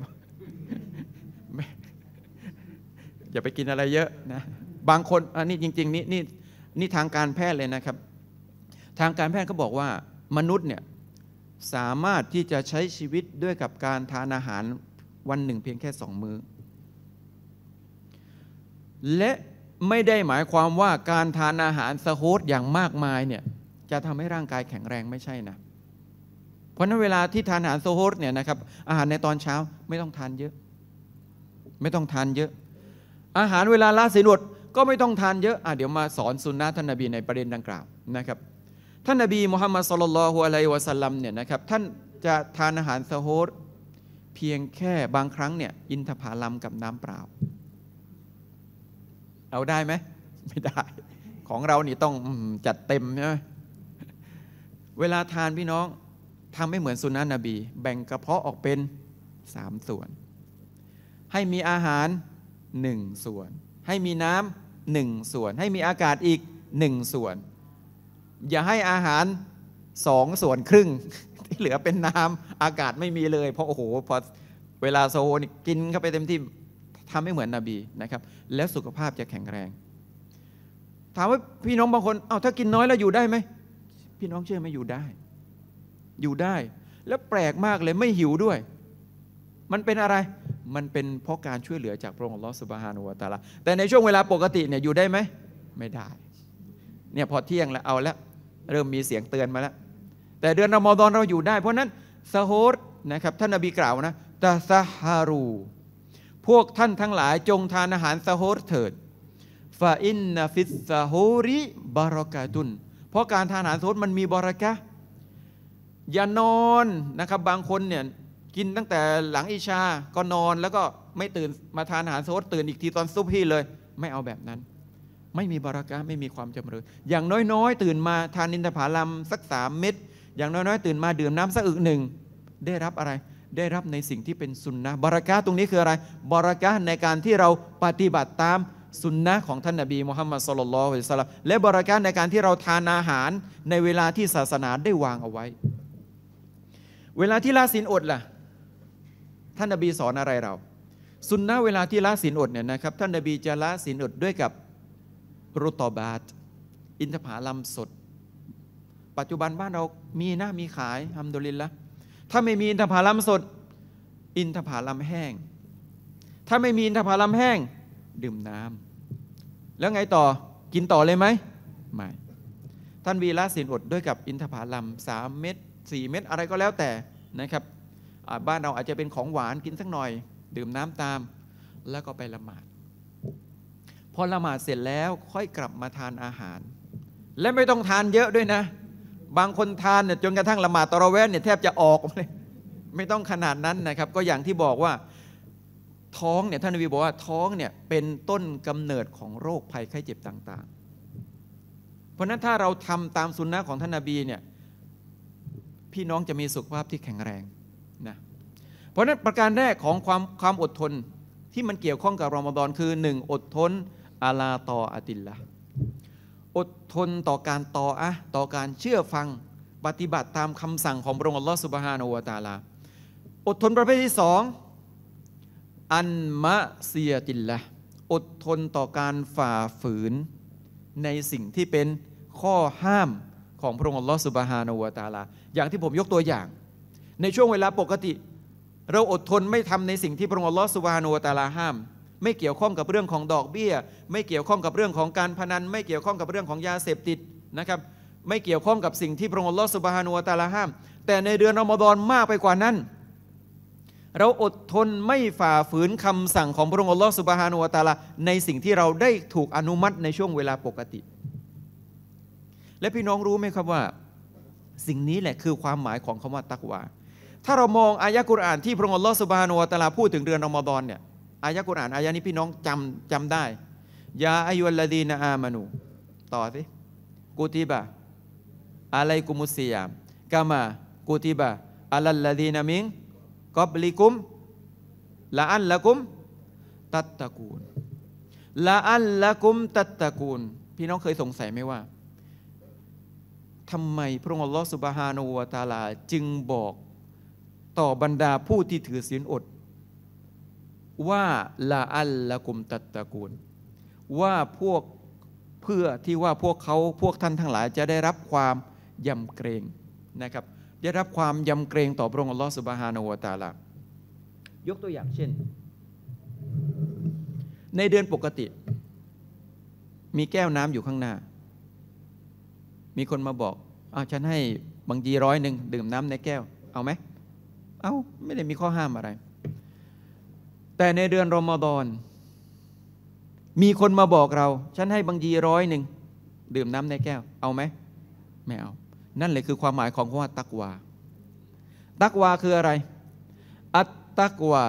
อย่าไปกินอะไรเยอะนะบางคน อันนี้จริง ๆนี่นี่นี่ทางการแพทย์เลยนะครับ ทางการแพทย์ก็บอกว่า มนุษย์เนี่ย สามารถที่จะใช้ชีวิตด้วยกับการทานอาหารวันหนึ่ง เพียงแค่สองมือ้อและไม่ได้หมายความว่าการทานอาหารสโฮตอย่างมากมายเนี่ยจะทำให้ร่างกายแข็งแรงไม่ใช่นะ เพราะนั้นเวลาที่ทานอาหารโซฮอตเนี่ยนะครับอาหารในตอนเช้าไม่ต้องทานเยอะ ไม่ต้องทานเยอะ อาหารเวลาละศีลอดก็ไม่ต้องทานเยอะอ่ะเดี๋ยวมาสอนสุนนะท่านนบี ในประเด็นดังกล่าวนะครับ ท่านนบีมุฮัมมัดสุลลัลฮุอะลัยวะสัลลัมเนี่ยนะครับท่านจะทานอาหารซโฮสเพียงแค่บางครั้งเนี่ย อินทผลัมกับน้ำเปล่าเอาได้ไหมไม่ได้ ของเรานี่ต้องจัดเต็มใช่ไหมเวลาทานพี่น้องทำไม่เหมือนสุนัขนบี แบ่งกระเพาะออกเป็นสามส่วน ให้มีอาหารหนึ่งส่วน ให้มีน้ำหนึ่งส่วน ให้มีอากาศอีกหนึ่งส่วน อย่าให้อาหารสองส่วนครึ่งที่เหลือเป็นน้ำอากาศไม่มีเลยเพราะโอ้โหพอเวลาโซนกินเข้าไปเต็มที่ทำไม่เหมือนนบีนะครับแล้วสุขภาพจะแข็งแรง ถามว่าพี่น้องบางคนเอา้าถ้ากินน้อยแล้วอยู่ได้ไหมพี่น้องเชื่อไหมอยู่ได้ อยู่ได้ แล้วแปลกมากเลยไม่หิวด้วย มันเป็นอะไร มันเป็นเพราะการช่วยเหลือจากพระองค์ลอสุบฮานุวาตาลาแต่ในช่วงเวลาปกติเนี่ยอยู่ได้ไหม ไม่ได้ เนี่ยพอเที่ยงแล้วเอาแล้วเริ่มมีเสียงเตือนมาแล้ว แต่เดือนรอมฎอนเราอยู่ได้ เพราะนั้นสโฮดนะครับ ท่านอบีกล่าวนะตาซาฮารู พวกท่านทั้งหลายจงทานอาหารสโฮดเถิดฟาอินนฟิสซาฮูริบารอกาตุนเพราะการทานอาหารสดมันมีบรักะอย่านอนนะครับบางคนเนี่ยกินตั้งแต่หลังอิชาก็นอนแล้วก็ไม่ตื่นมาทานอาหารสดตื่นอีกทีตอนซุปพี่เลย ไม่เอาแบบนั้น ไม่มีบรักะไม่มีความจำเริญอย่างน้อยๆตื่นมาทานนินทผาลัมสักสามเม็ดอย่างน้อย ๆ ตื่นมาดื่มน้ำสักอึกหนึ่งได้รับอะไร ได้รับในสิ่งที่เป็นสุนนะบารักะตรงนี้คืออะไรบารักะในการที่เราปฏิบัติตามสุนนะของท่านนาบีมุฮัมมัดสุลลัลฮุสลัมและบราการในการที่เราทานอาหารในเวลาที่ศาสนาได้วางเอาไว้ เวลาที่ละศีลอดล่ะ ท่านนาบีสอนอะไรเราสุนนะเวลาที่ละศีลอดเนี่ยนะครับท่านนาบีจะละศีลอดด้วยกับรุตอบาตอินทผาลัมสด ปัจจุบันบ้านเรามีนะมีขายฮัมดุลินละถ้าไม่มีอินทผาลัมสด อินทผาลัมแห้ง ถ้าไม่มีอินทผาลัมแห้งดื่มน้ำ แล้วไงต่อกินต่อเลยไหมไม่ ท่านวีระสินอดด้วยกับอินทผลัมสามเม็ดสี่เม็ดอะไรก็แล้วแต่นะครับบ้านเราอาจจะเป็นของหวานกินสักหน่อย ดื่มน้ำตาม แล้วก็ไปละหมาดพอละหมาดเสร็จแล้วค่อยกลับมาทานอาหาร และไม่ต้องทานเยอะด้วยนะ บางคนทานเนี่ยจนกระทั่งละหมาดตะระเวนเนี่ยแทบจะออกเลยไม่ต้องขนาดนั้นนะครับ ก็อย่างที่บอกว่าท้องเนี่ยท่านนบีบอกว่าท้องเนี่ย เป็นต้นกำเนิดของโรคภัยไข้เจ็บต่างๆ เพราะนั้นถ้าเราทำตามสุนนะของท่านนบีเนี่ยพี่น้องจะมีสุขภาพที่แข็งแรงนะเพราะนั้นประการแรกของความความอดทนที่มันเกี่ยวข้องกับรอมฎอนคือ 1. อดทนอาลาตออติลละอดทนต่อการตออะต่อการเชื่อฟังปฏิบัติตามคำสั่งของพระองค์อัลลอฮฺสุบฮานาอูตาลาอดทนประเภทที่สองอันมะเซียตินละ อดทนต่อการฝ่าฝืนในสิ่งที่เป็นข้อห้ามของพระองค์ลอสุบฮานอวตาลาอย่างที่ผมยกตัวอย่าง ในช่วงเวลาปกติ เราอดทนไม่ทำในสิ่งที่พระองค์ลอสุบฮานอวตาลาห้ามไม่เกี่ยวข้องกับเรื่องของดอกเบี้ย ไม่เกี่ยวข้องกับเรื่องของการพนัน ไม่เกี่ยวข้องกับเรื่องของยาเสพติดนะครับไม่เกี่ยวข้องกับสิ่งที่พระองค์ลอสุบฮานอวตาลาห้าม แต่ในเดือนอมฎอนมากไปกว่านั้นเราอดทนไม่ฝ่าฝืนคำสั่งของพระองค์อัลลอฮฺสุบฮานุวะตาลา ในสิ่งที่เราได้ถูกอนุมัติในช่วงเวลาปกติ และพี่น้องรู้ไหมครับว่า สิ่งนี้แหละคือความหมายของคำว่าตักวา ถ้าเรามองอายะกุรอานที่พระองค์อัลลอฮฺสุบฮานุวะตาลา พูดถึง เดือนอมฎอนเนี่ยอายะกุรอานอายะนี้พี่น้องจำจำได้ยาอายุลลดีนอามานู ต่อสิกูติบะอะไรกุมุสยามกามากูติบะอัลลลดีนามิงกอบลิกุมละอันละกุมตัตตะกูลละอันละกุม ตัตตะกูลพี่น้องเคยสงสัยไหมว่าทำไมพระองค์อัลลอฮฺสุบฮานูวาตาลา จึงบอกต่อบรรดาผู้ที่ถือศีลอด ว่าละอัลละกุม ตัตตะกูลว่าพวกเพื่อที่ว่าพวกเขาพวกท่านทั้งหลายจะได้รับความยำเกรงนะครับได้รับความยำเกรงต่อพระองค์อัลลอฮฺสุบฮานาวะวตาละยกตัวอย่างเช่น ในเดือนปกติ มีแก้วน้ำอยู่ข้างหน้า มีคนมาบอก อ้าวฉันให้บางทีร้อยหนึ่งดื่มน้ำในแก้ว เอาไหม เอา ไม่ได้มีข้อห้ามอะไร แต่ในเดือนรอมฎอน มีคนมาบอกเรา ฉันให้บางทีร้อยหนึ่งดื่มน้ำในแก้ว เอาไหม ไม่เอานั่นแหละคือความหมายของคำว่าตักวา ตักวาคืออะไร อัตตักวา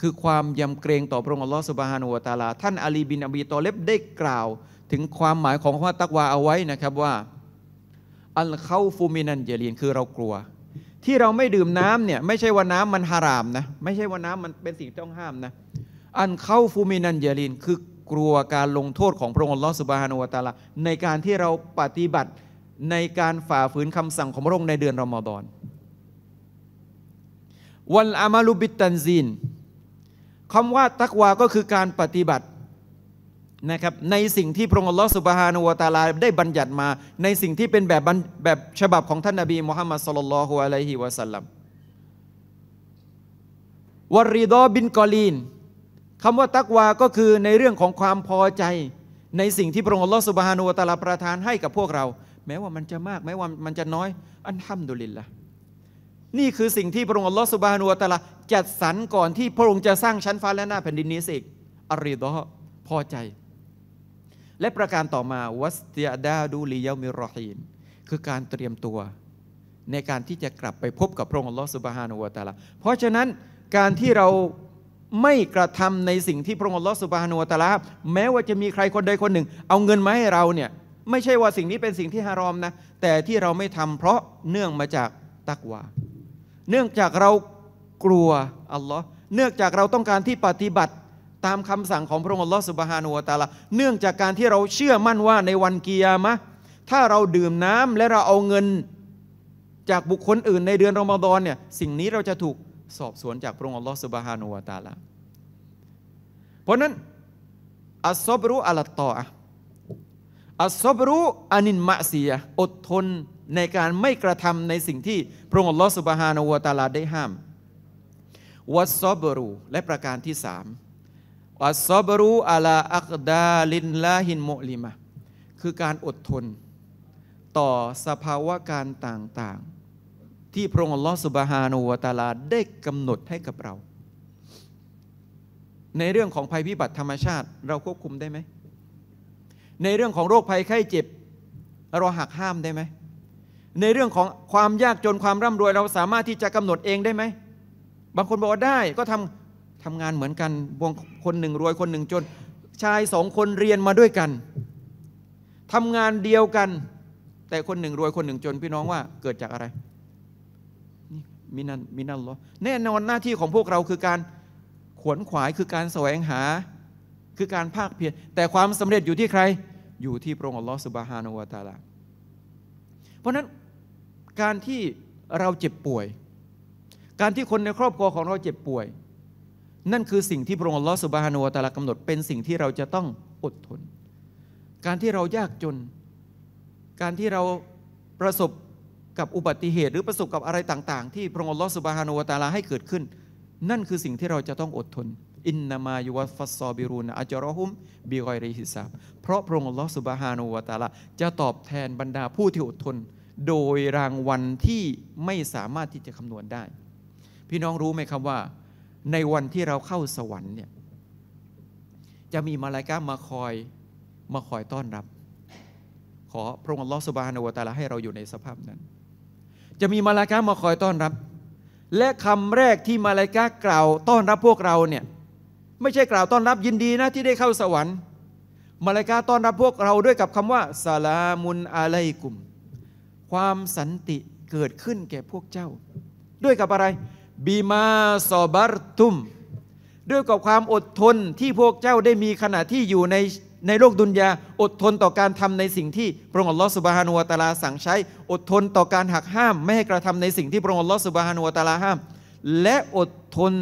คือความยำเกรงต่อพระองค์อัลลอฮฺสุบฮานุวะตาลาท่านอาลีบิน อบีตอเลบได้กล่าว ถึงความหมายของคำว่าตักวาเอาไว้นะครับว่า อันเข้าฟูมินันเยลีนคือเรากลัว ที่เราไม่ดื่มน้ำเนี่ยไม่ใช่ว่าน้ำมันฮารามนะไม่ใช่ว่าน้ำมันเป็นสิ่งต้องห้ามนะอันเข้าฟูมินันเยลีนคือกลัวการลงโทษของพระองค์อัลลอฮฺสุบฮานุวะตาลาในการที่เราปฏิบัติในการฝ่าฝืนคำสั่งของพระองค์ในเดือนรอมฎอน วันอามาลุบิตันซีนคำว่าตักวา ก็คือการปฏิบัตินะครับ ในสิ่งที่พระองค์ลอสุบฮานุวตาลาได้บัญญัติมา ในสิ่งที่เป็นแบบแบบฉบับของท่านนาบีมุฮัมมัดสุลลัลฮุอะลัยฮิวะสัลลัมวารีดอบินกอลีน คำว่าตักวา ก็คือในเรื่องของความพอใจ ในสิ่งที่พระองค์ลอสุบฮานุวตาลาประทานให้กับพวกเราแม้ว่ามันจะมากแม้ว่ามันจะน้อย อันทำดุลินละนี่คือสิ่งที่พระองค์อัลลอฮฺสุบานุวะตะละจัดสรรก่อนที่พระองค์จะสร้างชั้นฟ้าและหน้าแผ่นดินนี้สิกอริดอพอใจ และประการต่อมาวัสตตียดาดูลียามิรอฮีนคือการเตรียมตัว ในการที่จะกลับไปพบกับพระองค์อัลลอฮฺสุบฮานุวะตะละเพราะฉะนั้นการที่เราไม่กระทำในสิ่งที่พระองค์อัลลอฮฺสุบฮานุวะตะละแม้ว่าจะมีใครคนใดคนหนึ่ง เอาเงินมาให้เราเนี่ยไม่ใช่ว่าสิ่งนี้เป็นสิ่งที่ฮารอมนะ แต่ที่เราไม่ทำเพราะเนื่องมาจากตักวา เนื่องจากเรากลัวอัลลอฮ์เนื่องจากเราต้องการที่ปฏิบัติตามคำสั่งของพระองค์อัลลอฮ์สุบฮานูอัตาลาเนื่องจากการที่เราเชื่อมั่นว่าในวันกิยามะถ้าเราดื่มน้ำและเราเอาเงินจากบุคคลอื่นในเดือนรอมฎอนเนี่ยสิ่งนี้เราจะถูกสอบสวนจากพระองค์อัลลอฮ์สุบฮานูอัตาลาเพราะนั้นอัศบรุอัลตออะอัศบรุอานินมะเสียอดทนในการไม่กระทำในสิ่งที่พระองค์ลอสุบฮานอวตาลาได้ห้ามวัศซบรูและประการที่สามอัศบรูอัลาอักดาลินลาหินโมลิมะคือการอดทน ต่อสภาวะการต่างๆ ที่พระองค์ลอสุบฮานอวตาลาได้กำหนดให้กับเรา ในเรื่องของภัยพิบัติธรรมชาติ เราควบคุมได้ไหมในเรื่องของโรคภัยไข้เจ็บ เราหักห้ามได้ไหม ในเรื่องของความยากจนความร่ำรวยเราสามารถที่จะกำหนดเองได้ไหม บางคนบอกว่าได้ก็ทำทำงานเหมือนกันวงคนหนึ่งรวยคนหนึ่งจน ชายสองคนเรียนมาด้วยกัน ทำงานเดียวกัน แต่คนหนึ่งรวยคนหนึ่งจนพี่น้องว่าเกิดจากอะไรมินันมินันหรอแน่นอนหน้าที่ของพวกเราคือการขวนขวายคือการแสวงหา คือการภาคเพียรแต่ความสำเร็จอยู่ที่ใครอยู่ที่พระองค์อัลลอฮฺสุบฮานาวะตาลาเพราะนั้นการที่เราเจ็บป่วย การที่คนในครอบครัวของเราเจ็บป่วย นั่นคือสิ่งที่พระองค์อัลลอฮฺสุบฮานาวะตาลากำหนดเป็นสิ่งที่เราจะต้องอดทน การที่เรายากจน การที่เราประสบกับอุบัติเหตุ หรือประสบกับอะไรต่าง ๆ ที่พระองค์อัลลอฮฺสุบฮานาวะตาลาให้เกิดขึ้น นั่นคือสิ่งที่เราจะต้องอดทนอินนามายุวัฟสซอบิรุนอัจรอฮุมบิกอยริฮิซับเพราะพระองค์ลอสุบฮานูวาตาละจะตอบแทนบรรดาผู้ที่อดทนโดยรางวัลที่ไม่สามารถที่จะคำนวณได้ พี่น้องรู้ไหมครับว่า ในวันที่เราเข้าสวรรค์เนี่ย จะมีมาลายกามาคอยมาคอยต้อนรับ ขอพระองค์ลอสุบฮานูวาตาละให้เราอยู่ในสภาพนั้น จะมีมาลายกามาคอยต้อนรับ และคำแรกที่มาลายกากล่าวต้อนรับพวกเราเนี่ยไม่ใช่กล่าวต้อนรับยินดีนะ ที่ได้เข้าสวรรค์มาลายกาต้อนรับพวกเราด้วยกับคำว่าสลามุนอะไลกุมความสันติเกิดขึ้นแก่พวกเจ้า ด้วยกับอะไรบีมาซอบารตุม ด้วยกับความอดทนที่พวกเจ้าได้มีขณะที่อยู่ในในโลกดุนยาอดทนต่อการทำในสิ่งที่พระองค์ลอสุบฮานุวตาลาสั่งใช้ อดทนต่อการหักห้าม ไม่ให้กระทำในสิ่งที่พระองค์ลอสุบฮานุวตาลาห้าม และอดทน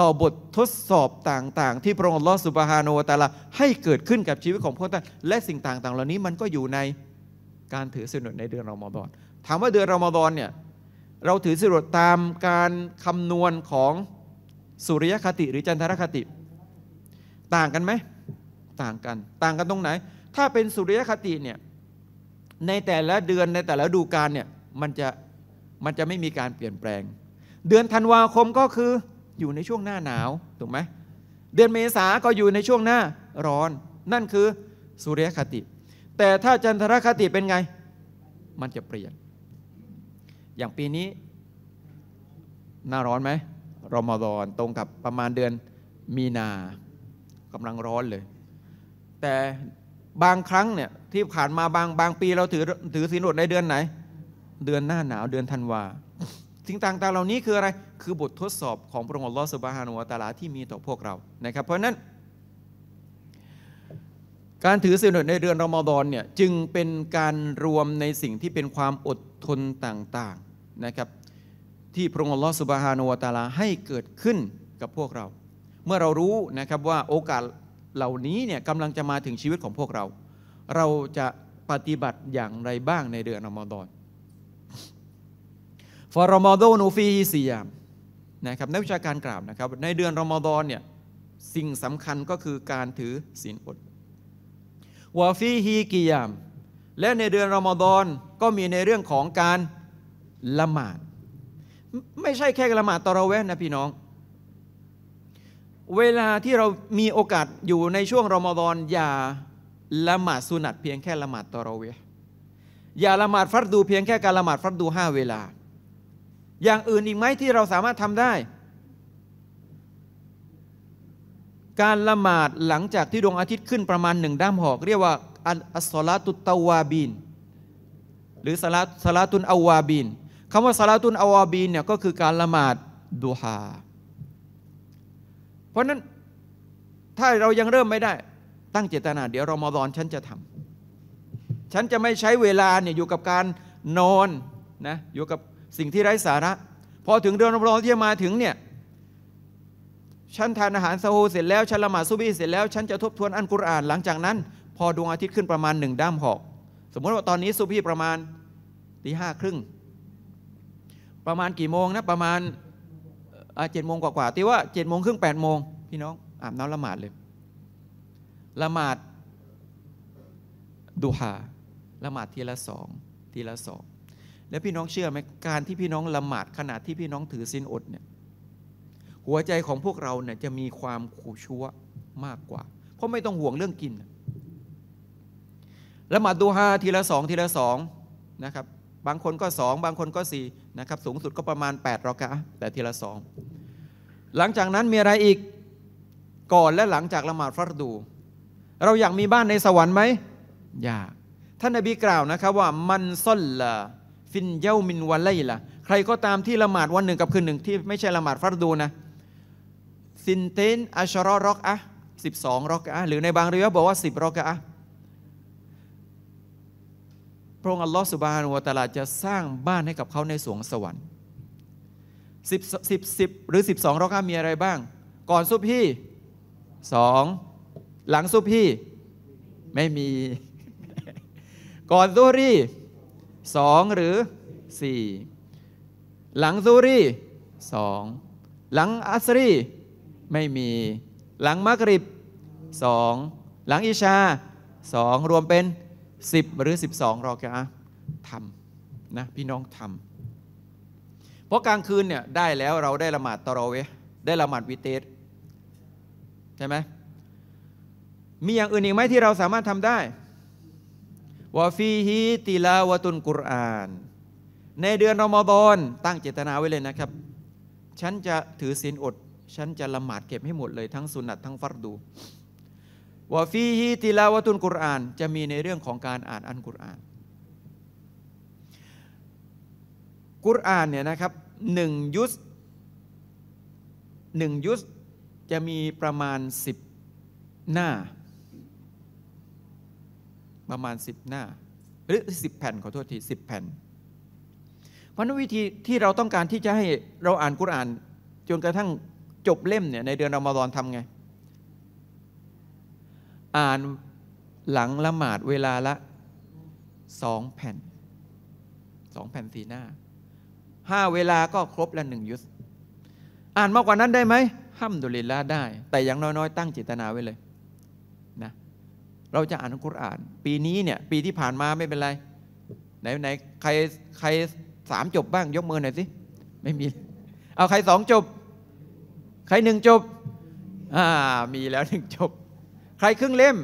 ต่อบททดสอบต่างๆ ที่พระองค์ลอสุบฮาโนตาละให้เกิดขึ้นกับชีวิตของพวกท่านและสิ่งต่างๆ เหล่านี้มันก็อยู่ในการถือสินุนในเดือนรอมฎอนถามว่าเดือนรอมฎอนเนี่ยเราถือสินุนตามการคำนวณของสุริยคติหรือจันทรคติ ต่างกันไหมต่างกัน ต่างกันตรงไหน ถ้าเป็นสุริยคติเนี่ยในแต่ละเดือนในแต่ละดูการเนี่ยมันจะมันจะไม่มีการเปลี่ยนแปลง เดือนธันวาคมก็คืออยู่ในช่วงหน้าหนาวถูกไหมเดือนเมษาก็อยู่ในช่วงหน้าร้อนนั่นคือสุริยคติ แต่ถ้าจันทรคติเป็นไง มันจะเปลี่ยน อย่างปีนี้หน้าร้อนไหมรอมฎอนตรงกับประมาณเดือนมีนากำลังร้อนเลย แต่บางครั้งเนี่ยที่ผ่านมาบางบางปีเราถือถือสีนอดในเดือนไหน เดือนหน้าหนาวเดือนธันวาสิ่งต่างๆเหล่านี้คืออะไร คือบททดสอบ ของพระองค์ลอสุบฮานุัตาลาที่มีต่อพวกเรา นะครับ เพราะนั้น การถือศีลอดในเดือนรอมฎอนเนี่ยจึงเป็นการรวมในสิ่งที่เป็นความอดทนต่างๆนะครับที่พระองค์ลอสุบฮานุัตาลาให้เกิดขึ้นกับพวกเรา เมื่อเรารู้ นะครับ ว่าโอกาสเหล่านี้เนี่ยกำลังจะมาถึงชีวิตของพวกเรา เราจะปฏิบัติอย่างไรบ้างในเดือนรอมฎอนฟารมอดนูฟีซียามนะครับนักวิชาการกล่าวนะครับในเดือนรอมฎอนเนี่ยสิ่งสำคัญก็คือการถือศีลอดวาฟีฮีกิยามและในเดือนรอมฎอนก็มีในเรื่องของการละหมาดไม่ใช่แค่ละหมาดตอราแวะนะ พี่น้อง เวลาที่เรามีโอกาสอยู่ในช่วงรอมฎอนอย่าละหมาดสุนัตเพียงแค่ละหมาดตอราเวะอย่าละหมาดฟัดดูเพียงแค่การละหมาดฟัดดูห้าเวลาอย่างอื่นอีกไหมที่เราสามารถทำได้ การละหมาดหลังจากที่ดวงอาทิตย์ขึ้นประมาณหนึ่งด้ามหอก เรียกว่าอัสลาตุตาวาบิน หรือสลาสลาตุนอาวาบินคำว่าสลาตุนอาวาบินเนี่ยก็คือการละหมาดดูฮาเพราะนั้นถ้าเรายังเริ่มไม่ได้ ตั้งเจตนา เดี๋ยวรอมฎอนฉันจะทำฉันจะไม่ใช้เวลาเนี่ยอยู่กับการนอนนะอยู่กับสิ่งที่ไร้สาระพอถึงเดือนรอมฎอนที่จะมาถึงเนี่ยฉันทานอาหารซาฮูเสร็จแล้วฉันละหมาดซุบีเสร็จแล้วฉันจะทบทวนอันกุรอาน หลังจากนั้น พอดวงอาทิตย์ขึ้นประมาณหนึ่งด้ามหอกสมมติว่าตอนนี้ซุบีประมาณตีห้าครึ่งประมาณกี่โมงนะประมาณเจ็ดโมงกว่าๆตีว่าเจ็ดโมงครึ่งแปดโมง พี่น้องอาบน้ำละหมาดเลยละหมาดดูฮาละหมาดทีละสองทีละสองและพี่น้องเชื่อไหมการที่พี่น้องละหมาดขณะที่พี่น้องถือศีลอดเนี่ยหัวใจของพวกเราเนี่ยจะมีความขู่ชั่วมากกว่าเพราะไม่ต้องห่วงเรื่องกิน ละหมาดดูฮาทีละสองทีละสองนะครับ บางคนก็สองบางคนก็สี่นะครับสูงสุดก็ประมาณ8รอกะแต่ทีละสองหลังจากนั้นมีอะไรอีกก่อนและหลังจากละหมาดฟัรดู เราอยากมีบ้านในสวรรค์ไหมอยากท่านอบีกล่าวนะครับว่ามันซ่อนละินเย้ามินวันไลล่ะ ใครก็ตามที่ละหมาดวันหนึ่งกับคืนหนึ่งที่ไม่ใช่ละหมาดฟัรดูนะสินเทนอัชรอรอกอะสิบสองรอกอะหรือในบางเรียบอกว่าสิบรอกอะพระองค์อัลลอฮฺสุบานุวะตาลา จะสร้างบ้านให้กับเขาในสวงสวรรค์สิบสิบสิบหรือสิบสองรอกอะมีอะไรบ้าง ก่อนซุบฮีสอง หลังซุบฮีไม่มี ก่อนซุรี2 หรือ 4 หลังซูรี2หลังอัสรีไม่มี หลังมักริบ 2 หลังอิชา 2 รวมเป็น 10 หรือ 12 รอกะทำนะพี่น้องทำเพราะกลางคืนเนี่ยได้แล้วเราได้ละหมาดตรอเวได้ละหมาดวิเตสใช่ไหมมีอย่างอื่นอีกไหมที่เราสามารถทำได้วาฟีฮีตีลาวตุนกุรอาน ในเดือนรอมฎอนตั้งเจตนาไว้เลยนะครับ ฉันจะถือศีลอด ฉันจะละหมาดเก็บให้หมดเลยทั้งสุนัตทั้งฟัรดูวาฟีฮีตีลาวตุนกุรอาน จะมีในเรื่องของการอ่านอันกุรอาน กุรอานเนี่ยนะครับหนึ่งยุสหนึ่งยุสจะมีประมาณ 10 หน้าประมาณ10หน้า หรือ 10 แผ่นขอโทษที10แผ่นพันวิธีที่เราต้องการที่จะให้เราอ่านกุรานจนกระทั่งจบเล่มเนี่ยในเดือนอมฎอนทำไง อ่านหลังละหมาดเวลาละสองแผ่นสองแผ่นสีหน้าห้าเวลาก็ครบละหนึ่งยุสอ่านมากกว่านั้นได้ไหมห้ามดุลิลละได้ แต่อย่างน้อยๆ ตั้งจิตนาไว้เลยเราจะอ่านอัลกุรอาน ปีนี้เนี่ย ปีที่ผ่านมาไม่เป็นไรไหนไหนใครใครสามจบบ้าง ยกมือหน่อยสิไม่มี เอาใครสองจบ ใครหนึ่งจบ อ่ามีแล้วหนึ่งจบ ใครครึ่งเล่ม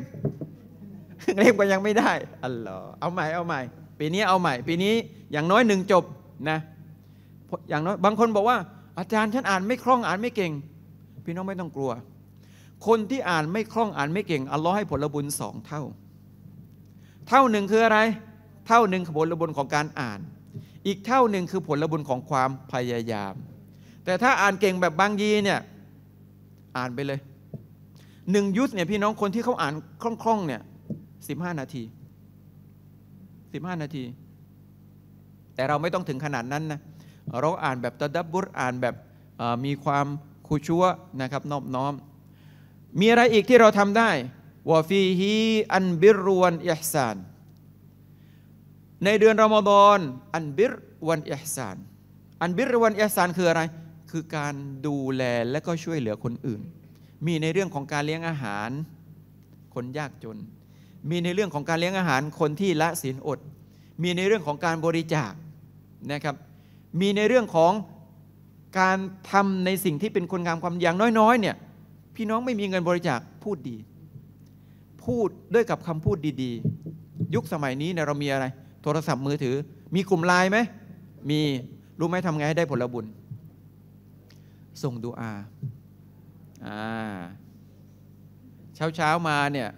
ครึ่งเล่มก็ยังไม่ได้อัลลอฮ์เอาใหม่เอาใหม่ ปีนี้เอาใหม่ ปีนี้อย่างน้อยหนึ่งจบนะอย่างน้อยบางคนบอกว่า อาจารย์ฉันอ่านไม่คล่องอ่านไม่เก่ง พี่น้องไม่ต้องกลัวคนที่อ่านไม่คล่องอ่านไม่เก่งอัลลอฮ์ให้ผลบุญสองเท่า เท่าหนึ่งคืออะไร เท่าหนึ่งผลบุญของการอ่าน อีกเท่าหนึ่งคือผลบุญของความพยายาม แต่ถ้าอ่านเก่งแบบบางยีเนี่ย อ่านไปเลย หนึ่งยุทธเนี่ยพี่น้องคนที่เขาอ่านคล่องๆเนี่ยสิบห้านาทีสิบห้านาที แต่เราไม่ต้องถึงขนาดนั้นนะ เราอ่านแบบตะดับบุตรอ่านแบบมีความคุชัวนะครับนอบน้อมมีอะไรอีกที่เราทำได้วฟีฮีอันบิรวนอิฮซาน ในเดือนรอมฎอนอันบิรวนอิฮซาน อันบิรวนอิฮซานคืออะไร คือการดูแลและก็ช่วยเหลือคนอื่น มีในเรื่องของการเลี้ยงอาหารคนยากจน มีในเรื่องของการเลี้ยงอาหารคนที่ละศีลอด มีในเรื่องของการบริจาคนะครับ มีในเรื่องของการทำในสิ่งที่เป็นคนงามความอย่างน้อยๆเนี่ยพี่น้องไม่มีเงินบริจาคพูดดี พูดด้วยกับคำพูดดีๆ ยุคสมัยนี้เนี่ยเรามีอะไร โทรศัพท์มือถือ มีกลุ่มไลน์ไหมมีรู้ไหมทำไงให้ได้ผลบุญ ส่งดูอาอ่าเช้าเช้ามาเนี่ย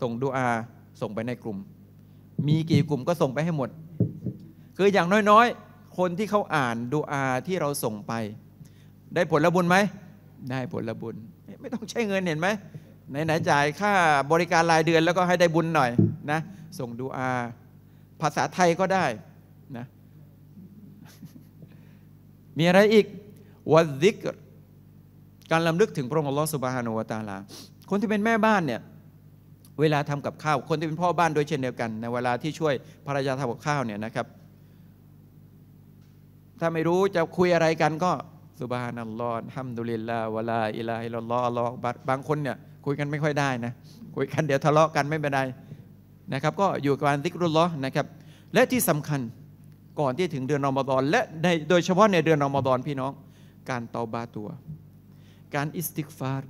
ส่งดูอา ส่งไปในกลุ่ม มีกี่กลุ่มก็ส่งไปให้หมด คืออย่างน้อยๆ คนที่เขาอ่านดูอา ที่เราส่งไป ได้ผลบุญไหมได้ผลบุญ ไม่ต้องใช้เงินเห็นไหมไหนๆจ่ายค่าบริการรายเดือนแล้วก็ให้ได้บุญหน่อยนะส่งดูอา ภาษาไทยก็ได้นะมีอะไรอีกวัดดิกการลำลึกถึงพระองค์อัลลอฮฺสุบฮานุวาตาลา คนที่เป็นแม่บ้านเนี่ยเวลาทำกับข้าว คนที่เป็นพ่อบ้าน โดยเช่นเดียวกันในเวลาที่ช่วยภรรยาทำกับข้าวเนี่ยนะครับ ถ้าไม่รู้จะคุยอะไรกันก็สุบฮานัลลอฮ์ฮัมดุลิลลาห์วะลาอิลาฮิลลอฮ์อลอฮ์บัดบางคนเนี่ยคุยกันไม่ค่อยได้นะคุยกันเดี๋ยวทะเลาะกันไม่เป็นไรนะครับก็อยู่กับการติกรุลลอฮ์นะครับและที่สำคัญก่อนที่ถึงเดือนรอมฎอนและในโดยเฉพาะในเดือนรอมฎอนพี่น้อง การเตาบาตัว การอิสติกฟาร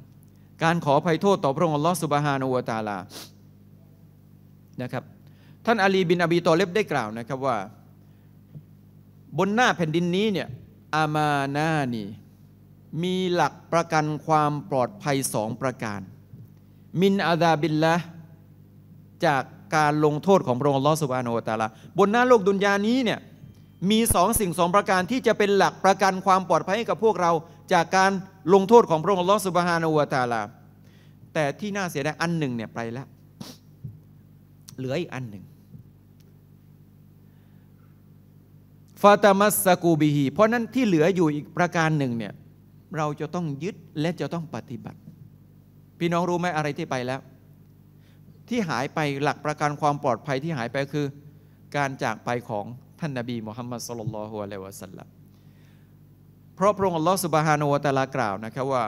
การขอภัยโทษต่อพระองค์อัลลอฮ์สุบฮานูวตาลานะครับท่านอาลีบินอบีตอเลบได้กล่าวนะครับว่า บนหน้าแผ่นดินนี้เนี่ยอามานานี่มีหลักประกันความปลอดภัยสองประการ มินอาดาบินละจากการลงโทษของพระองค์ลอสุบานโอตาลาบนหน้าโลกดุนยานี้เนี่ยมีสองสิ่งสองประการที่จะเป็นหลักประกันความปลอดภัยให้กับพวกเรา จากการลงโทษของพระองค์ลอสุบฮานอตาลาแต่ที่น่าเสียดายอันหนึ่งเนี่ยไปแล้วเหลืออีกอันหนึ่งฟาตามัสกูบิฮีเพราะนั้นที่เหลืออยู่อีกประการหนึ่งเนี่ยเราจะต้องยึดและจะต้องปฏิบัติ พี่น้องรู้ไหมอะไรที่ไปแล้ว ที่หายไปหลักประการความปลอดภัยที่หายไปคือการจากไปของท่านนาบีมุฮัมมัดสุลลัลฮุอะลัยวะสัลลัมเพราะพระองค์อัลลอฮฺสุบฮานุวะตะลากล่าวนะครับว่า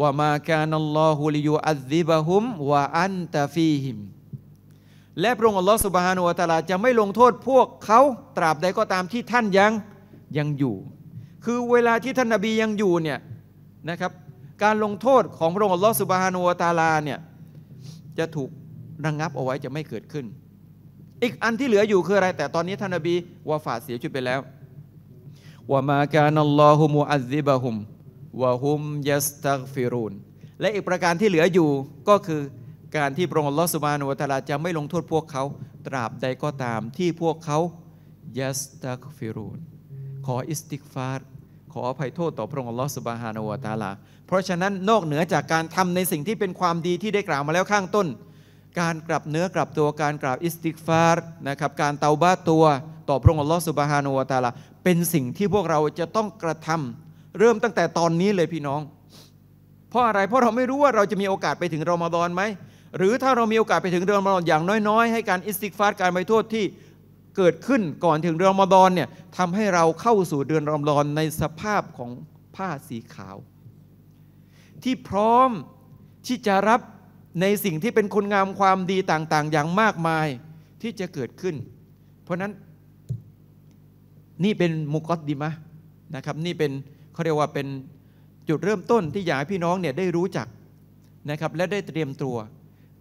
วะามาการัลลอฮุลิยูอัลซิบะฮุมวะอันตะฟีฮิมและพระองค์อัลลอฮฺสุบฮานุอัตลา จะไม่ลงโทษพวกเขาตราบใดก็ตามที่ท่านยังยังอยู่ คือเวลาที่ท่านนาบียังอยู่เนี่ยนะครับ การลงโทษของพระองค์อัลลอฮฺสุบฮานุอัตลาเนี่ยจะถูกระงงับเอาไว้จะไม่เกิดขึ้น อีกอันที่เหลืออยู่คืออะไร แต่ตอนนี้ท่านนาบีวาฟาเสียชีวิตไปแล้วว่ามากานัลลอฮุมุอัลซิบะฮุมวะฮุมยัสตักฟิรุนและอีกประการที่เหลืออยู่ก็คือการที่พระองค์ลอสุบานุตาลาจะไม่ลงโทษพวกเขา ตราบใดก็ตามที่พวกเขายัสตักฟิรูนขออิสติกฟาร์ขออภัยโทษต่อพระองค์ลอสุบาฮานวตาลาเพราะฉะนั้นนอกเหนือจากการทำในสิ่งที่เป็นความดีที่ได้กล่าวมาแล้วข้างต้น การกลับเนื้อกลับตัวการกล่าวอิสติกฟาร์นะครับการเตาบ้าตัวต่อพระองค์ลอสุบาฮานวตาลาเป็นสิ่งที่พวกเราจะต้องกระทำ เริ่มตั้งแต่ตอนนี้เลยพี่น้อง เพราะอะไรเพราะเราไม่รู้ว่าเราจะมีโอกาสไปถึงรอมฎอนไหมหรือถ้าเรามีโอกาสไปถึงเดือนมรดอนอย่างน้อยๆให้การอิสติกฟา์การไปโทษที่เกิดขึ้นก่อนถึงเดือนมรดอนเนี่ยทำให้เราเข้าสู่เดือนรอมฎอนในสภาพของผ้าสีขาว ที่พร้อมที่จะรับในสิ่งที่เป็นคุณงามความดีต่างๆอย่างมากมายที่จะเกิดขึ้น เพราะนั้นนี่เป็นมุกอตดีมะนะครับนี่เป็นเขาเรียกว่าเป็นจุดเริ่มต้นที่อยากให้พี่น้องเนี่ยได้รู้จักนะครับและได้เตรียมตัว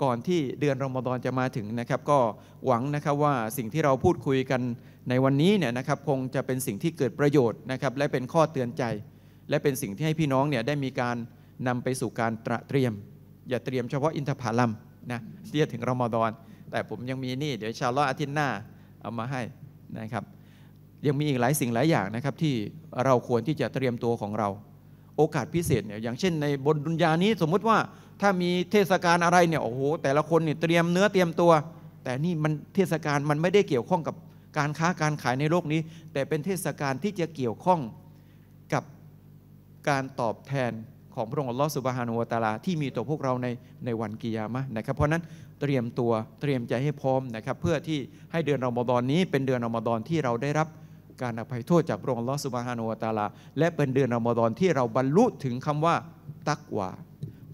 ก่อนที่เดือนรอมฎอนจะมาถึงนะครับ ก็หวังนะครับว่าสิ่งที่เราพูดคุยกันในวันนี้เนี่ยนะครับคงจะเป็นสิ่งที่เกิดประโยชน์นะครับและเป็นข้อเตือนใจ และเป็นสิ่งที่ให้พี่น้องเนี่ยได้มีการนำไปสู่การตระเตรียม อย่าเตรียมเฉพาะอินทผลัมนะเรียกถึงรอมฎอนแต่ผมยังมีนี่ เดี๋ยวชาวลออาทิตย์หน้าเอามาให้นะครับ ยังมีอีกหลายสิ่งหลายอย่างนะครับที่เราควรที่จะเตรียมตัวของเราโอกาสพิเศษเนี่ยอย่างเช่นในบนดุนยานี้สมมุติว่าถ้ามีเทศกาลอะไรเนี่ยโอ้โหแต่ละคนเนี่ยเตรียมเนื้อเตรียมตัว แต่นี่มันเทศกาลมันไม่ได้เกี่ยวข้องกับการค้าการขายในโลกนี้ แต่เป็นเทศกาลที่จะเกี่ยวข้องกับการตอบแทนของพระองค์ลอสุบฮานุวตาลาที่มีต่อพวกเราในในวันกิยามะนะครับเพราะนั้นเตรียมตัวเตรียมใจให้พร้อมนะครับเพื่อที่ให้เดือนอมฎอนนี้ เป็นเดือนอมฎอนที่เราได้รับการอภัยโทษจากพระองค์ลอสุบฮานุตาลา และเป็นเดือนอมฎอนที่เราบรรลุถึงคำว่า ตักวา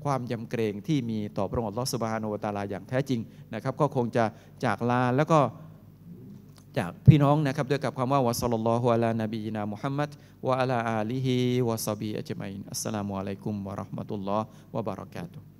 ความยำเกรงที่มีต่อพระองค์ลอสุบฮานุตาลาอย่างแท้จริงนะครับ ก็คงจะจากลาแล้วก็จากพี่น้อง นะครับ ด้วยกับความว่าวะสัลลัลลอฮุอะลานบีนามุฮัมมัด วะอะลาอาลีฮิวะซับีอัจมัยนอัสสลามุอะลัยกุมวะราะห์มะตุลลอฮ์วะบารักาตุ